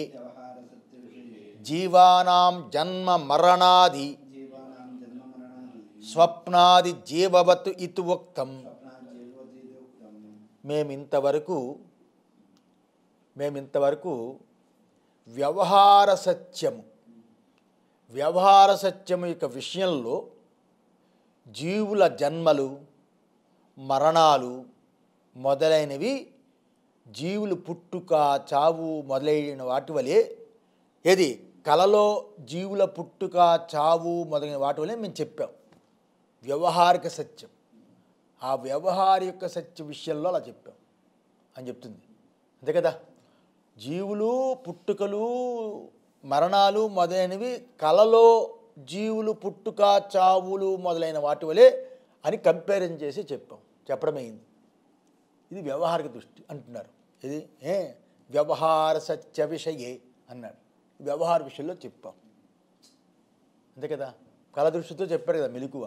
Speaker 1: జీవానాం జన్మ మరణాది స్వప్నాది జీవవత్ ఇతి ఉక్తం మేమింతవరకు మేమింతవరకు వ్యవహార సత్యము వ్యవహార సత్యము యొక్క విషయంలో జీవుల జన్మలు మరణాలు మొదలైనవి జీవులు పుట్టుక చావు మొదలైన వాటి వలె ఏది కలలో జీవుల పుట్టుక చావు మొదలైన వాటి వలె మేము చెప్పాం వ్యవహారిక సత్యం ఆ వ్యవహార యొక్క సత్య విషయంలో అలా చెప్పాం అని చెప్తుంది అంతే కదా జీవులు పుట్టుకలు మరణాలు మొదలైనవి కలలో జీవులు పుట్టుక చావులు మొదలైన వాటి వలె అని కంపారిజన్ చేసి చెప్పాం చెప్పడమైంది ఇది వ్యవహారిక దృష్టి అంటున్నారు ఇది ఏ వ్యవహార సత్య విషయే అన్నాడు వ్యవహార విషయంలో చెప్పాం అంతే కదా కళ దృష్టితో చెప్పారు కదా మెలకువ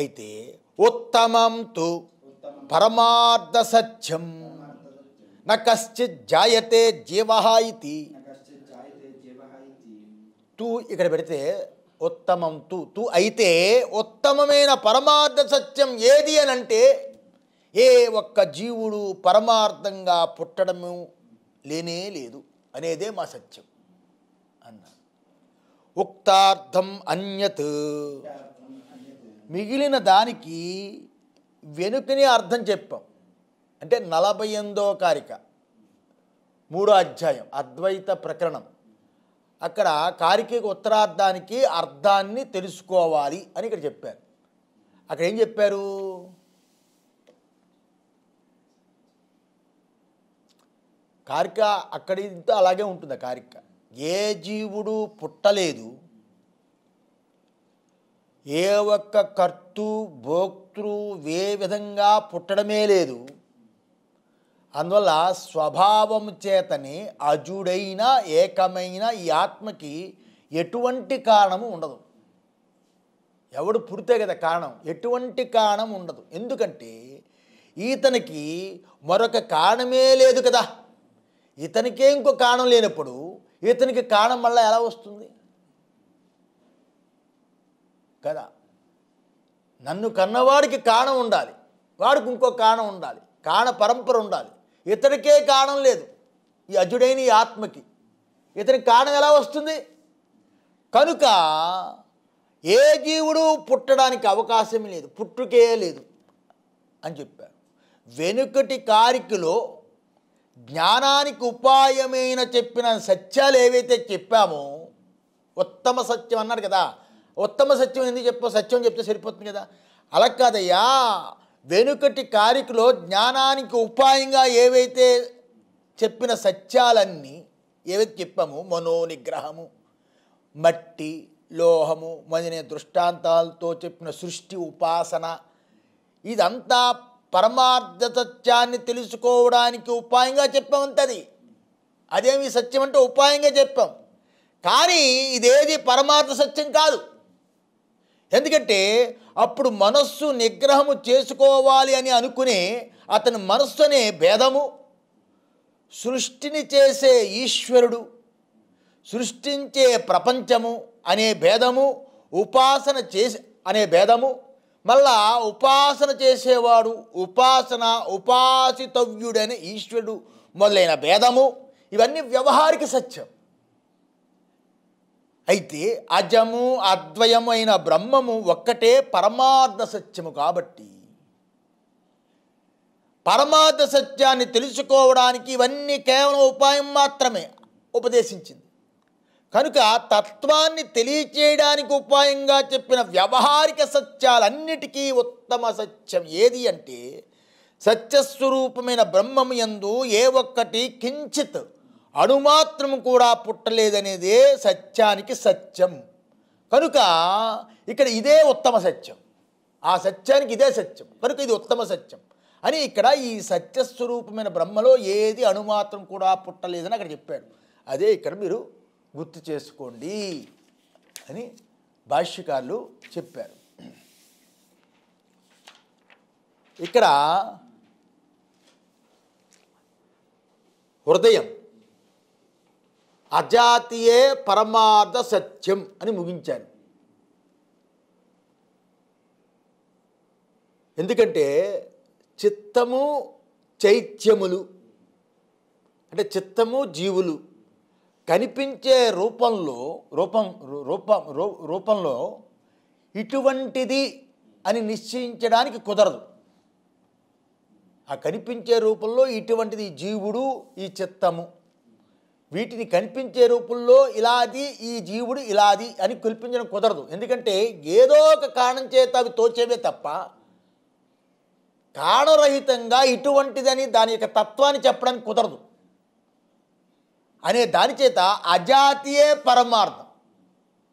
Speaker 1: అయితే ఉత్తమం తు పరమార్థ సత్యం న కశ్చిత్ జాయతే జీవహాయితి తు ఇక్కడ పెడితే ఉత్తమం తు తు అయితే ఉత్తమమైన పరమార్థ సత్యం ఏది అని అంటే ఏ ఒక్క జీవుడు పరమార్థంగా పుట్టడము లేనే లేదు అనేదే మా సత్యం అన్నారు ఉక్తార్థం అన్యత్ మిగిలిన దానికి వెనుకనే అర్థం చెప్పాం అంటే నలభై ఎనిమిదో కారిక మూడో అధ్యాయం అద్వైత ప్రకరణం అక్కడ కారికేయ ఉత్తరార్థానికి అర్థాన్ని తెలుసుకోవాలి అని ఇక్కడ చెప్పారు అక్కడ ఏం చెప్పారు కారిక అక్కడింతా అలాగే ఉంటుంది కారిక ఏ జీవుడు పుట్టలేదు ఏ ఒక్క కర్తు భోక్తృ ఏ విధంగా పుట్టడమే లేదు అందువల్ల స్వభావం చేతని అజుడైన ఏకమైన ఈ ఆత్మకి ఎటువంటి కారణము ఉండదు ఎవడు పుడితే కదా కారణం ఎటువంటి కారణం ఉండదు ఎందుకంటే ఇతనికి మరొక కారణమే లేదు కదా ఇతనికే ఇంకో కారణం లేనప్పుడు ఇతనికి కారణం మళ్ళీ ఎలా వస్తుంది కదా నన్ను కన్నవాడికి కారణం ఉండాలి వాడికి ఇంకో కారణం ఉండాలి కారణ పరంపర ఉండాలి ఇతనికే కారణం లేదు ఈ అజుడైన ఈ ఆత్మకి ఇతనికి కారణం ఎలా వస్తుంది కనుక ఏ జీవుడు పుట్టడానికి అవకాశం లేదు పుట్టుకే లేదు అని చెప్పారు వెనుకటి కారికలో జ్ఞానానికి ఉపాయమైన చెప్పిన సత్యాలు ఏవైతే చెప్పామో ఉత్తమ సత్యం అన్నారు కదా ఉత్తమ సత్యం ఎందుకు చెప్పో సత్యం చెప్తే సరిపోతుంది కదా అలా కాదయ్యా వెనుకటి కారికలో జ్ఞానానికి ఉపాయంగా ఏవైతే చెప్పిన సత్యాలన్నీ ఏవైతే చెప్పాము మనోనిగ్రహము మట్టి లోహము మొదలైన దృష్టాంతాలతో చెప్పిన సృష్టి ఉపాసన ఇదంతా పరమార్థ సత్యాన్ని తెలుసుకోవడానికి ఉపాయంగా చెప్పామంతది అదేమి సత్యం అంటే ఉపాయంగా చెప్పాం కానీ ఇదేది పరమార్థ సత్యం కాదు ఎందుకంటే అప్పుడు మనస్సు నిగ్రహము చేసుకోవాలి అని అనుకునే అతని మనస్సు అనే భేదము సృష్టిని చేసే ఈశ్వరుడు సృష్టించే ప్రపంచము అనే భేదము ఉపాసన చేసి అనే భేదము మళ్ళా ఉపాసన చేసేవాడు ఉపాసన ఉపాసితవ్యుడని ఈశ్వరుడు మొదలైన భేదము ఇవన్నీ వ్యవహారిక సత్యం అయితే అజము అద్వయమైన బ్రహ్మము ఒక్కటే పరమార్థ సత్యము కాబట్టి పరమార్థ సత్యాన్ని తెలుసుకోవడానికి ఇవన్నీ కేవలం ఉపాయం మాత్రమే ఉపదేశించింది కనుక తత్వాన్ని తెలియచేయడానికి ఉపాయంగా చెప్పిన వ్యవహారిక సత్యాలన్నిటికీ ఉత్తమ సత్యం ఏది అంటే సత్యస్వరూపమైన బ్రహ్మము ఎందు ఏ ఒక్కటి కించిత్ అణుమాత్రము కూడా పుట్టలేదనేదే సత్యానికి సత్యం కనుక ఇక్కడ ఇదే ఉత్తమ సత్యం ఆ సత్యానికి ఇదే సత్యం కనుక ఇది ఉత్తమ సత్యం అని ఇక్కడ ఈ సత్యస్వరూపమైన బ్రహ్మలో ఏది అణుమాత్రం కూడా పుట్టలేదని అక్కడ చెప్పాడు అదే ఇక్కడ మీరు గుర్తు చేసుకోండి అని భాష్యకారులు చెప్పారు ఇక్కడ హృదయం అజాతీయే పరమార్థ సత్యం అని ముగించాను ఎందుకంటే చిత్తము చైత్యములు అంటే చిత్తము జీవులు కనిపించే రూపంలో రూపం రూపం రూపంలో ఇటువంటిది అని నిశ్చయించడానికి కుదరదు ఆ కనిపించే రూపంలో ఇటువంటిది జీవుడు ఈ చిత్తము వీటిని కనిపించే రూపంలో ఇలాది ఈ జీవుడు ఇలాది అని కల్పించడం కుదరదు ఎందుకంటే ఏదో ఒక కారణం చేత అవి తోచేవే తప్ప కారణరహితంగా ఇటువంటిదని దాని యొక్క తత్వాన్ని చెప్పడానికి కుదరదు అనే దాని చేత అజాతీయే పరమార్థం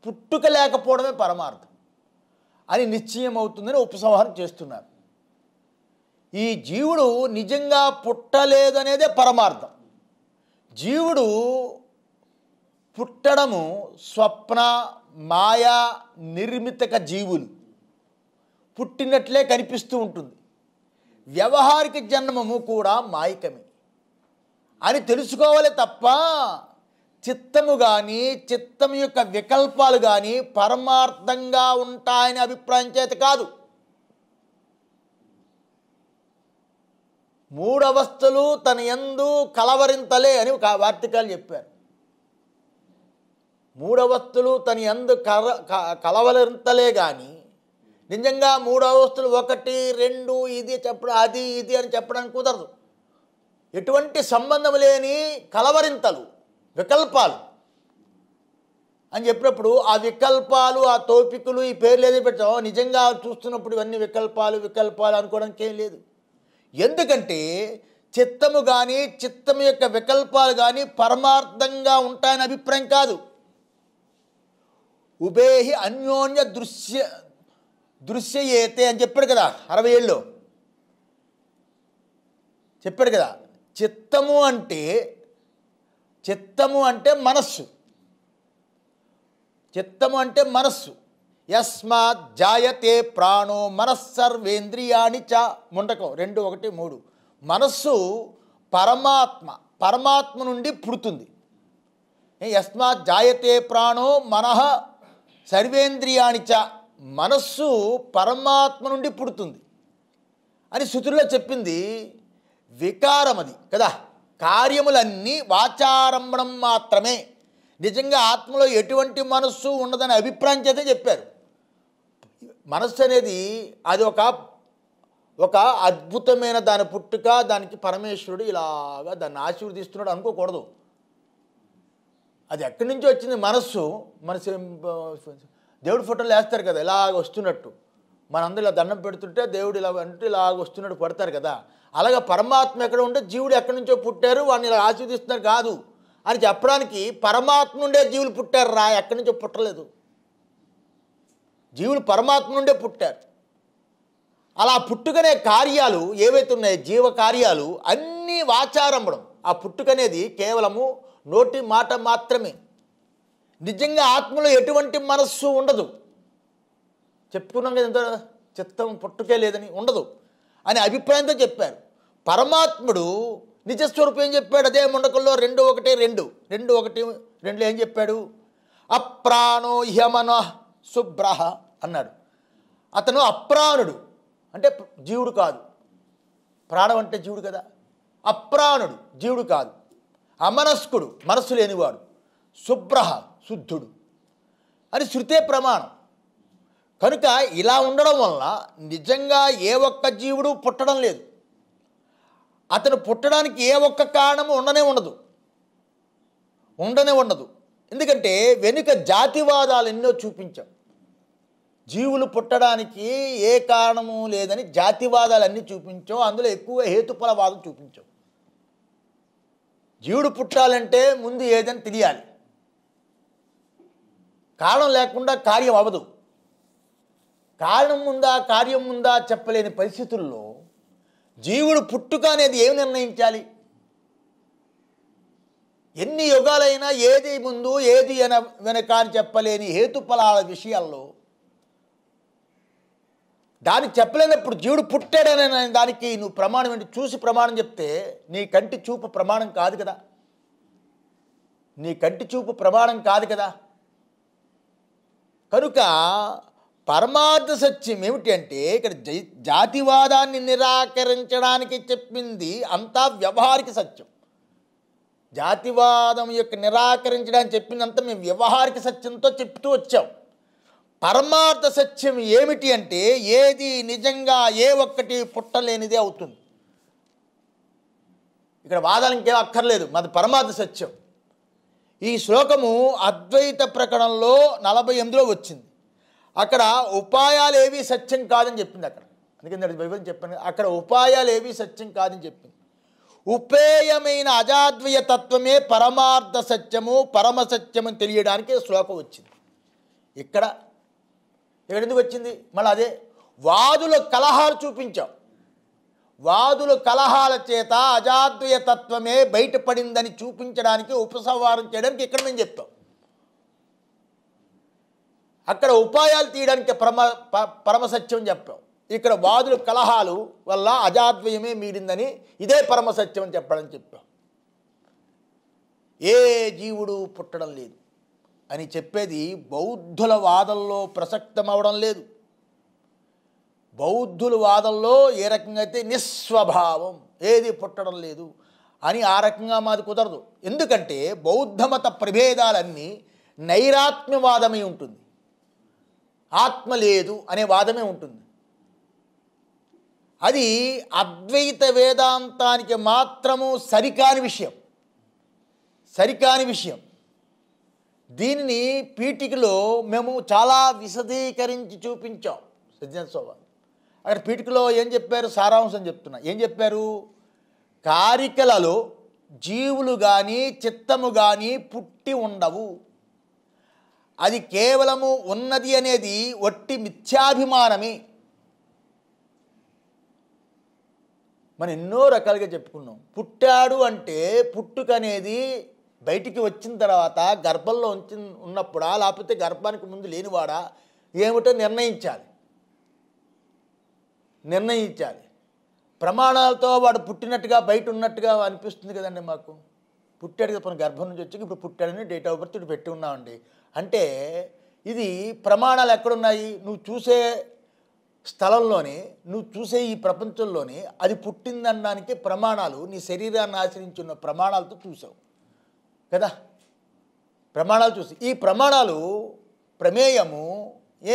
Speaker 1: పుట్టుక లేకపోవడమే పరమార్థం అని నిశ్చయం అవుతుందని ఉపసంహారం చేస్తున్నారు ఈ జీవుడు నిజంగా పుట్టలేదనేదే పరమార్థం జీవుడు పుట్టడము స్వప్న మాయా నిర్మితక జీవులు పుట్టినట్లే కనిపిస్తూ ఉంటుంది వ్యవహారిక జన్మము కూడా మాయకమే అని తెలుసుకోవాలి తప్ప చిత్తము కానీ చిత్తం యొక్క వికల్పాలు కానీ పరమార్థంగా ఉంటాయనే అభిప్రాయం చేత కాదు మూడవస్థలు తన ఎందు కలవరింతలే అని ఒక వార్తికాలు చెప్పారు మూడవస్థలు తన ఎందు కలవరింతలే కానీ నిజంగా మూడవస్థలు ఒకటి రెండు ఇది చెప్పడం అది ఇది అని చెప్పడానికి కుదరదు ఎటువంటి సంబంధం లేని కలవరింతలు వికల్పాలు అని చెప్పినప్పుడు ఆ వికల్పాలు ఆ తోపికలు ఈ పేర్లు ఏదో పెట్టావు నిజంగా చూస్తున్నప్పుడు ఇవన్నీ వికల్పాలు వికల్పాలు అనుకోవడానికి ఏం లేదు ఎందుకంటే చిత్తము కానీ చిత్తము యొక్క వికల్పాలు కానీ పరమార్థంగా ఉంటాయని అభిప్రాయం కాదు ఉభేహి అన్యోన్య దృశ్య దృశ్యయేతే అని చెప్పాడు కదా అరవై ఏళ్ళు చెప్పాడు కదా చిత్తము అంటే చిత్తము అంటే మనస్సు చిత్తము అంటే మనస్సు యస్మాత్ జాయతే ప్రాణో మనస్సర్వేంద్రియాణి చ ముండకం రెండు ఒకటి మూడు మనస్సు పరమాత్మ పరమాత్మ నుండి పుడుతుంది యస్మాత్ జాయతే ప్రాణో మనః సర్వేంద్రియాణి చ మనస్సు పరమాత్మ నుండి పుడుతుంది అని శృతుల్లో చెప్పింది వికారమది కదా కార్యములన్నీ వాచారంభణం మాత్రమే నిజంగా ఆత్మలో ఎటువంటి మనస్సు ఉండదని అభిప్రాయం చేతే చెప్పారు మనస్సు అనేది అది ఒక ఒక అద్భుతమైన దాని పుట్టుక దానికి పరమేశ్వరుడు ఇలాగా దాన్ని ఆశీర్వదిస్తున్నాడు అనుకోకూడదు అది ఎక్కడి నుంచి వచ్చింది మనస్సు మన దేవుడి ఫోటోలు వేస్తారు కదా ఇలాగ వస్తున్నట్టు మన ఇలా దండం పెడుతుంటే దేవుడు ఇలా అంటే ఇలాగ వస్తున్నట్టు పడతారు కదా అలాగే పరమాత్మ ఎక్కడ ఉంటే జీవుడు ఎక్కడి నుంచో పుట్టారు వాడిని ఇలా ఆశీర్వదిస్తున్నారు కాదు అని చెప్పడానికి పరమాత్మ నుండే జీవులు పుట్టారు రా ఎక్కడి నుంచో పుట్టలేదు జీవులు పరమాత్మ నుండే పుట్టారు అలా పుట్టుకనే కార్యాలు ఏవైతే ఉన్నాయో జీవ కార్యాలు అన్నీ వాచారంభడం ఆ పుట్టుకనేది కేవలము నోటి మాట మాత్రమే నిజంగా ఆత్మలో ఎటువంటి మనస్సు ఉండదు చెప్పుకున్నాం కదా ఎంత చిత్తం పుట్టుకే లేదని ఉండదు అనే అభిప్రాయంతో చెప్పారు పరమాత్ముడు నిజస్వరూపం ఏం చెప్పాడు అదే ముండకల్లో రెండు ఒకటి రెండు రెండు ఒకటి రెండు ఏం చెప్పాడు అప్రాణో హ్యమనో శుభ్రహ అన్నాడు అతను అప్రాణుడు అంటే జీవుడు కాదు ప్రాణం అంటే జీవుడు కదా అప్రాణుడు జీవుడు కాదు అమనస్కుడు మనస్సు లేనివాడు శుభ్రహ శుద్ధుడు అని శృతే ప్రమాణం కనుక ఇలా ఉండడం వల్ల నిజంగా ఏ ఒక్క జీవుడు పుట్టడం లేదు అతను పుట్టడానికి ఏ ఒక్క కారణము ఉండనే ఉండదు ఉండనే ఉండదు ఎందుకంటే వెనుక జాతివాదాలు ఎన్నో చూపించాం జీవులు పుట్టడానికి ఏ కారణము లేదని జాతివాదాలన్నీ చూపించావు అందులో ఎక్కువ హేతుఫల వాదం చూపించావు జీవుడు పుట్టాలంటే ముందు ఏదని తెలియాలి కారణం లేకుండా కార్యం అవదు కారణం ఉందా కార్యం ఉందా చెప్పలేని పరిస్థితుల్లో జీవుడు పుట్టుక అనేది ఏమి నిర్ణయించాలి ఎన్ని యుగాలైనా ఏది ముందు ఏది వెన వెనక అని చెప్పలేని హేతుఫలాల విషయాల్లో దాన్ని చెప్పలేనప్పుడు జీవుడు పుట్టాడనే దానికి నువ్వు ప్రమాణం ఏంటి చూసి ప్రమాణం చెప్తే నీ కంటి చూపు ప్రమాణం కాదు కదా నీ కంటి చూపు ప్రమాణం కాదు కదా కనుక పరమార్థ సత్యం ఏమిటి అంటే ఇక్కడ జాతివాదాన్ని నిరాకరించడానికి చెప్పింది అంతా వ్యవహారిక సత్యం జాతివాదం యొక్క నిరాకరించడానికి చెప్పిందంతా మేము వ్యవహారిక సత్యంతో చెప్తూ వచ్చాం పరమార్థ సత్యం ఏమిటి అంటే ఏది నిజంగా ఏ ఒక్కటి పుట్టలేనిదే అవుతుంది ఇక్కడ వాదాలు ఇంకేం అక్కర్లేదు మాది పరమార్థ సత్యం ఈ శ్లోకము అద్వైత ప్రకటనలో నలభై ఎనిమిదిలో వచ్చింది అక్కడ ఉపాయాలు ఏవి సత్యం కాదని చెప్పింది అక్కడ అందుకని వివరం చెప్పాను అక్కడ ఉపాయాలు ఏవి సత్యం కాదని చెప్పింది ఉపేయమైన అజాద్వయ తత్వమే పరమార్థ సత్యము పరమసత్యము తెలియడానికి శ్లోకం వచ్చింది ఇక్కడ ఎందుకు వచ్చింది మళ్ళీ అదే వాదుల కలహాలు చూపించాం వాదుల కలహాల చేత అజాద్వయ తత్వమే బయటపడిందని చూపించడానికి ఉపసంహారం చేయడానికి ఇక్కడ మేము చెప్తాం అక్కడ ఉపాయాలు తీయడానికి పరమ పరమసత్యం చెప్పాం ఇక్కడ వాదుల కలహాలు వల్ల అజాద్వయమే మీరిందని ఇదే పరమసత్యం చెప్పడం చెప్పాం ఏ జీవుడు పుట్టడం లేదు అని చెప్పేది బౌద్ధుల వాదంలో ప్రసక్తమవడం లేదు బౌద్ధుల వాదంలో ఏ రకంగా అయితే నిస్వభావం ఏది పుట్టడం లేదు అని ఆ రకంగా మాది కుదరదు ఎందుకంటే బౌద్ధమత ప్రభేదాలన్నీ నైరాత్మ్యవాదమై ఉంటుంది ఆత్మ లేదు అనే వాదమే ఉంటుంది అది అద్వైత వేదాంతానికి మాత్రము సరికాని విషయం సరికాని విషయం దీనిని పీటికలో మేము చాలా విశదీకరించి చూపించాం సోభ అక్కడ పీఠికలో ఏం చెప్పారు సారాంశం చెప్తున్నా ఏం చెప్పారు కారికలలో జీవులు కానీ చిత్తము కానీ పుట్టి ఉండవు అది కేవలము ఉన్నది అనేది ఒట్టి మిథ్యాభిమానమే మనం ఎన్నో రకాలుగా చెప్పుకున్నాం పుట్టాడు అంటే పుట్టుక అనేది బయటికి వచ్చిన తర్వాత గర్భంలో ఉంచి ఉన్నప్పుడా లేకపోతే గర్భానికి ముందు లేనివాడా ఏమిటో నిర్ణయించాలి నిర్ణయించాలి ప్రమాణాలతో వాడు పుట్టినట్టుగా బయట ఉన్నట్టుగా అనిపిస్తుంది కదండి మాకు పుట్టాడు కదా గర్భం నుంచి వచ్చి ఇప్పుడు పుట్టాడని డేట్ ఆఫ్ బర్త్ పెట్టి ఉన్నామండి అంటే ఇది ప్రమాణాలు ఎక్కడున్నాయి నువ్వు చూసే స్థలంలోని నువ్వు చూసే ఈ ప్రపంచంలోని అది పుట్టిందనడానికి ప్రమాణాలు నీ శరీరాన్ని ఆశ్రయించున్న ప్రమాణాలతో చూసావు కదా ప్రమాణాలు చూసి ఈ ప్రమాణాలు ప్రమేయము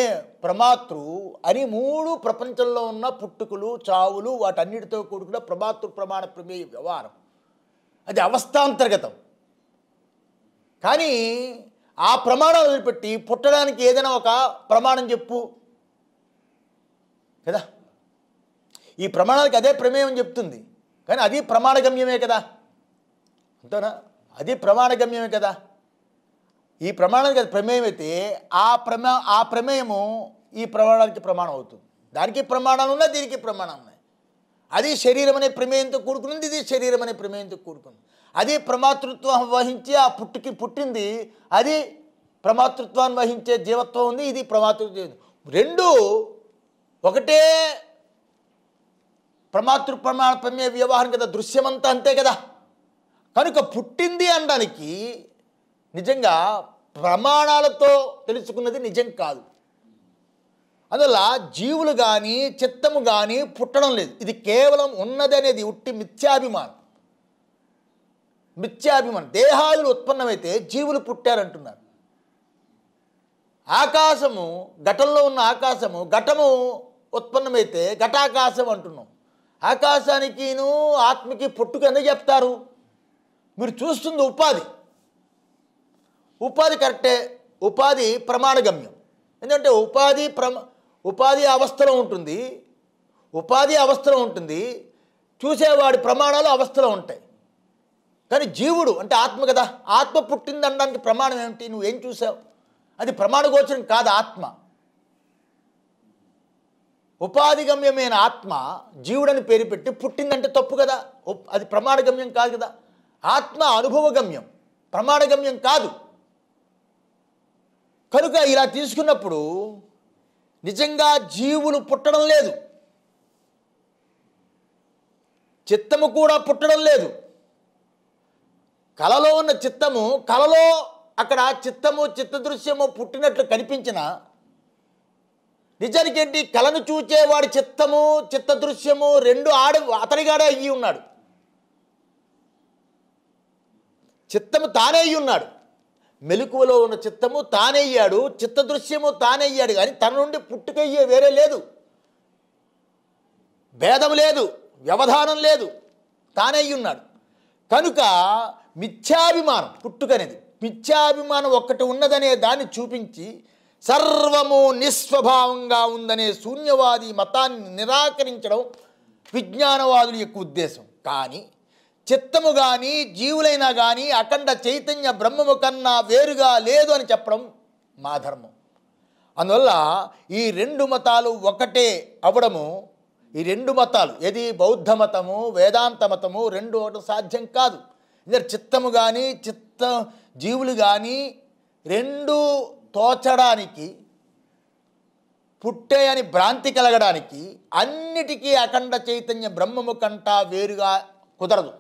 Speaker 1: ఏ ప్రమాతృ అని మూడు ప్రపంచంలో ఉన్న పుట్టుకులు చావులు వాటన్నిటితో కూడుకున్న ప్రమాతృ ప్రమాణ ప్రమేయ వ్యవహారం అది అవస్థాంతర్గతం కానీ ఆ ప్రమాణాలు వదిలిపెట్టి పుట్టడానికి ఏదైనా ఒక ప్రమాణం చెప్పు కదా ఈ ప్రమాణాలకి అదే ప్రమేయం చెప్తుంది కానీ అది ప్రమాణగమ్యమే కదా అంతేనా అది ప్రమాణగమ్యమే కదా ఈ ప్రమాణానికి అది ప్రమేయం అయితే ఆ ప్రమా ఆ ప్రమేయము ఈ ప్రమాణానికి ప్రమాణం అవుతుంది దానికి ప్రమాణాలు ఉన్నాయి దీనికి ప్రమాణం ఉన్నాయి అది శరీరం అనే ప్రమేయంతో కూడుకున్నది ఇది శరీరం అనే ప్రమేయంతో కూడుకుంది అది ప్రమాతృత్వం వహించి ఆ పుట్టుకి పుట్టింది అది ప్రమాతృత్వాన్ని వహించే జీవత్వం ఉంది ఇది ప్రమాతృత్వం రెండు ఒకటే ప్రమాతృ ప్రమాణ ప్రమేయ వ్యవహారం కదా దృశ్యమంతా అంతే కదా కనుక పుట్టింది అనడానికి నిజంగా ప్రమాణాలతో తెలుసుకున్నది నిజం కాదు అందువల్ల జీవులు కానీ చిత్తము కానీ పుట్టడం లేదు ఇది కేవలం ఉన్నది అనేది ఉట్టి మిథ్యాభిమానం మిథ్యాభిమానం దేహాదులు ఉత్పన్నమైతే జీవులు పుట్టారంటున్నారు ఆకాశము ఘటంలో ఉన్న ఆకాశము ఘటము ఉత్పన్నమైతే ఘటాకాశం అంటున్నాం ఆకాశానికిను ఆత్మకి పుట్టుకు ఎందుకు చెప్తారు మీరు చూస్తుంది ఉపాధి ఉపాధి కరెక్టే ఉపాధి ప్రమాణగమ్యం ఎందుకంటే ఉపాధి ప్రమ ఉపాధి అవస్థలో ఉంటుంది ఉపాధి అవస్థలో ఉంటుంది చూసేవాడి ప్రమాణాలు అవస్థలో ఉంటాయి కానీ జీవుడు అంటే ఆత్మ కదా ఆత్మ పుట్టింది అనడానికి ప్రమాణం ఏమిటి నువ్వు ఏం చూసావు అది ప్రమాణగోచరం కాదు ఆత్మ ఉపాధిగమ్యమైన ఆత్మ జీవుడని పేరు పెట్టి పుట్టిందంటే తప్పు కదా అది ప్రమాణగమ్యం కాదు కదా ఆత్మ అనుభవగమ్యం ప్రమాణగమ్యం కాదు కనుక ఇలా తీసుకున్నప్పుడు నిజంగా జీవులు పుట్టడం లేదు చిత్తము కూడా పుట్టడం లేదు కలలో ఉన్న చిత్తము కలలో అక్కడ చిత్తము చిత్తదృశ్యము పుట్టినట్లు కనిపించిన నిజానికి ఏంటి కలను చూచేవాడి చిత్తము చిత్తదృశ్యము రెండు ఆడ అతడిగాడే అయ్యి ఉన్నాడు చిత్తము తానే ఉన్నాడు మెలకువలో ఉన్న చిత్తము తానయ్యాడు చిత్తదృశ్యము తానయ్యాడు కానీ తన నుండి పుట్టుకయ్యే వేరే లేదు భేదం లేదు వ్యవధానం లేదు ఉన్నాడు కనుక మిథ్యాభిమానం పుట్టుకనేది మిథ్యాభిమానం ఒక్కటి ఉన్నదనే దాన్ని చూపించి సర్వము నిస్వభావంగా ఉందనే శూన్యవాది మతాన్ని నిరాకరించడం విజ్ఞానవాదుల యొక్క ఉద్దేశం కానీ చిత్తము కానీ జీవులైనా కానీ అఖండ చైతన్య బ్రహ్మము కన్నా వేరుగా లేదు అని చెప్పడం మా ధర్మం అందువల్ల ఈ రెండు మతాలు ఒకటే అవడము ఈ రెండు మతాలు ఏది బౌద్ధ మతము వేదాంత మతము రెండు ఒకటి సాధ్యం కాదు ఎందుకంటే చిత్తము కానీ చిత్త జీవులు కానీ రెండు తోచడానికి పుట్టే అని భ్రాంతి కలగడానికి అన్నిటికీ అఖండ చైతన్య బ్రహ్మము కంటా వేరుగా కుదరదు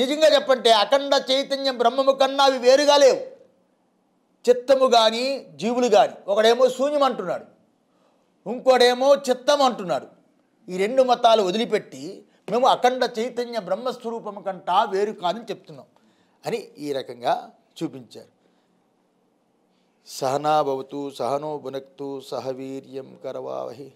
Speaker 1: నిజంగా చెప్పంటే అఖండ చైతన్యం బ్రహ్మము కన్నా అవి వేరుగా లేవు చిత్తము కానీ జీవులు కానీ ఒకడేమో శూన్యం అంటున్నాడు ఇంకోడేమో చిత్తం అంటున్నాడు ఈ రెండు మతాలు వదిలిపెట్టి మేము అఖండ చైతన్య బ్రహ్మస్వరూపం కంటా వేరు కాదని చెప్తున్నాం అని ఈ రకంగా చూపించారు సహనాభవతు సహనో సహవీర్యం కరవావహి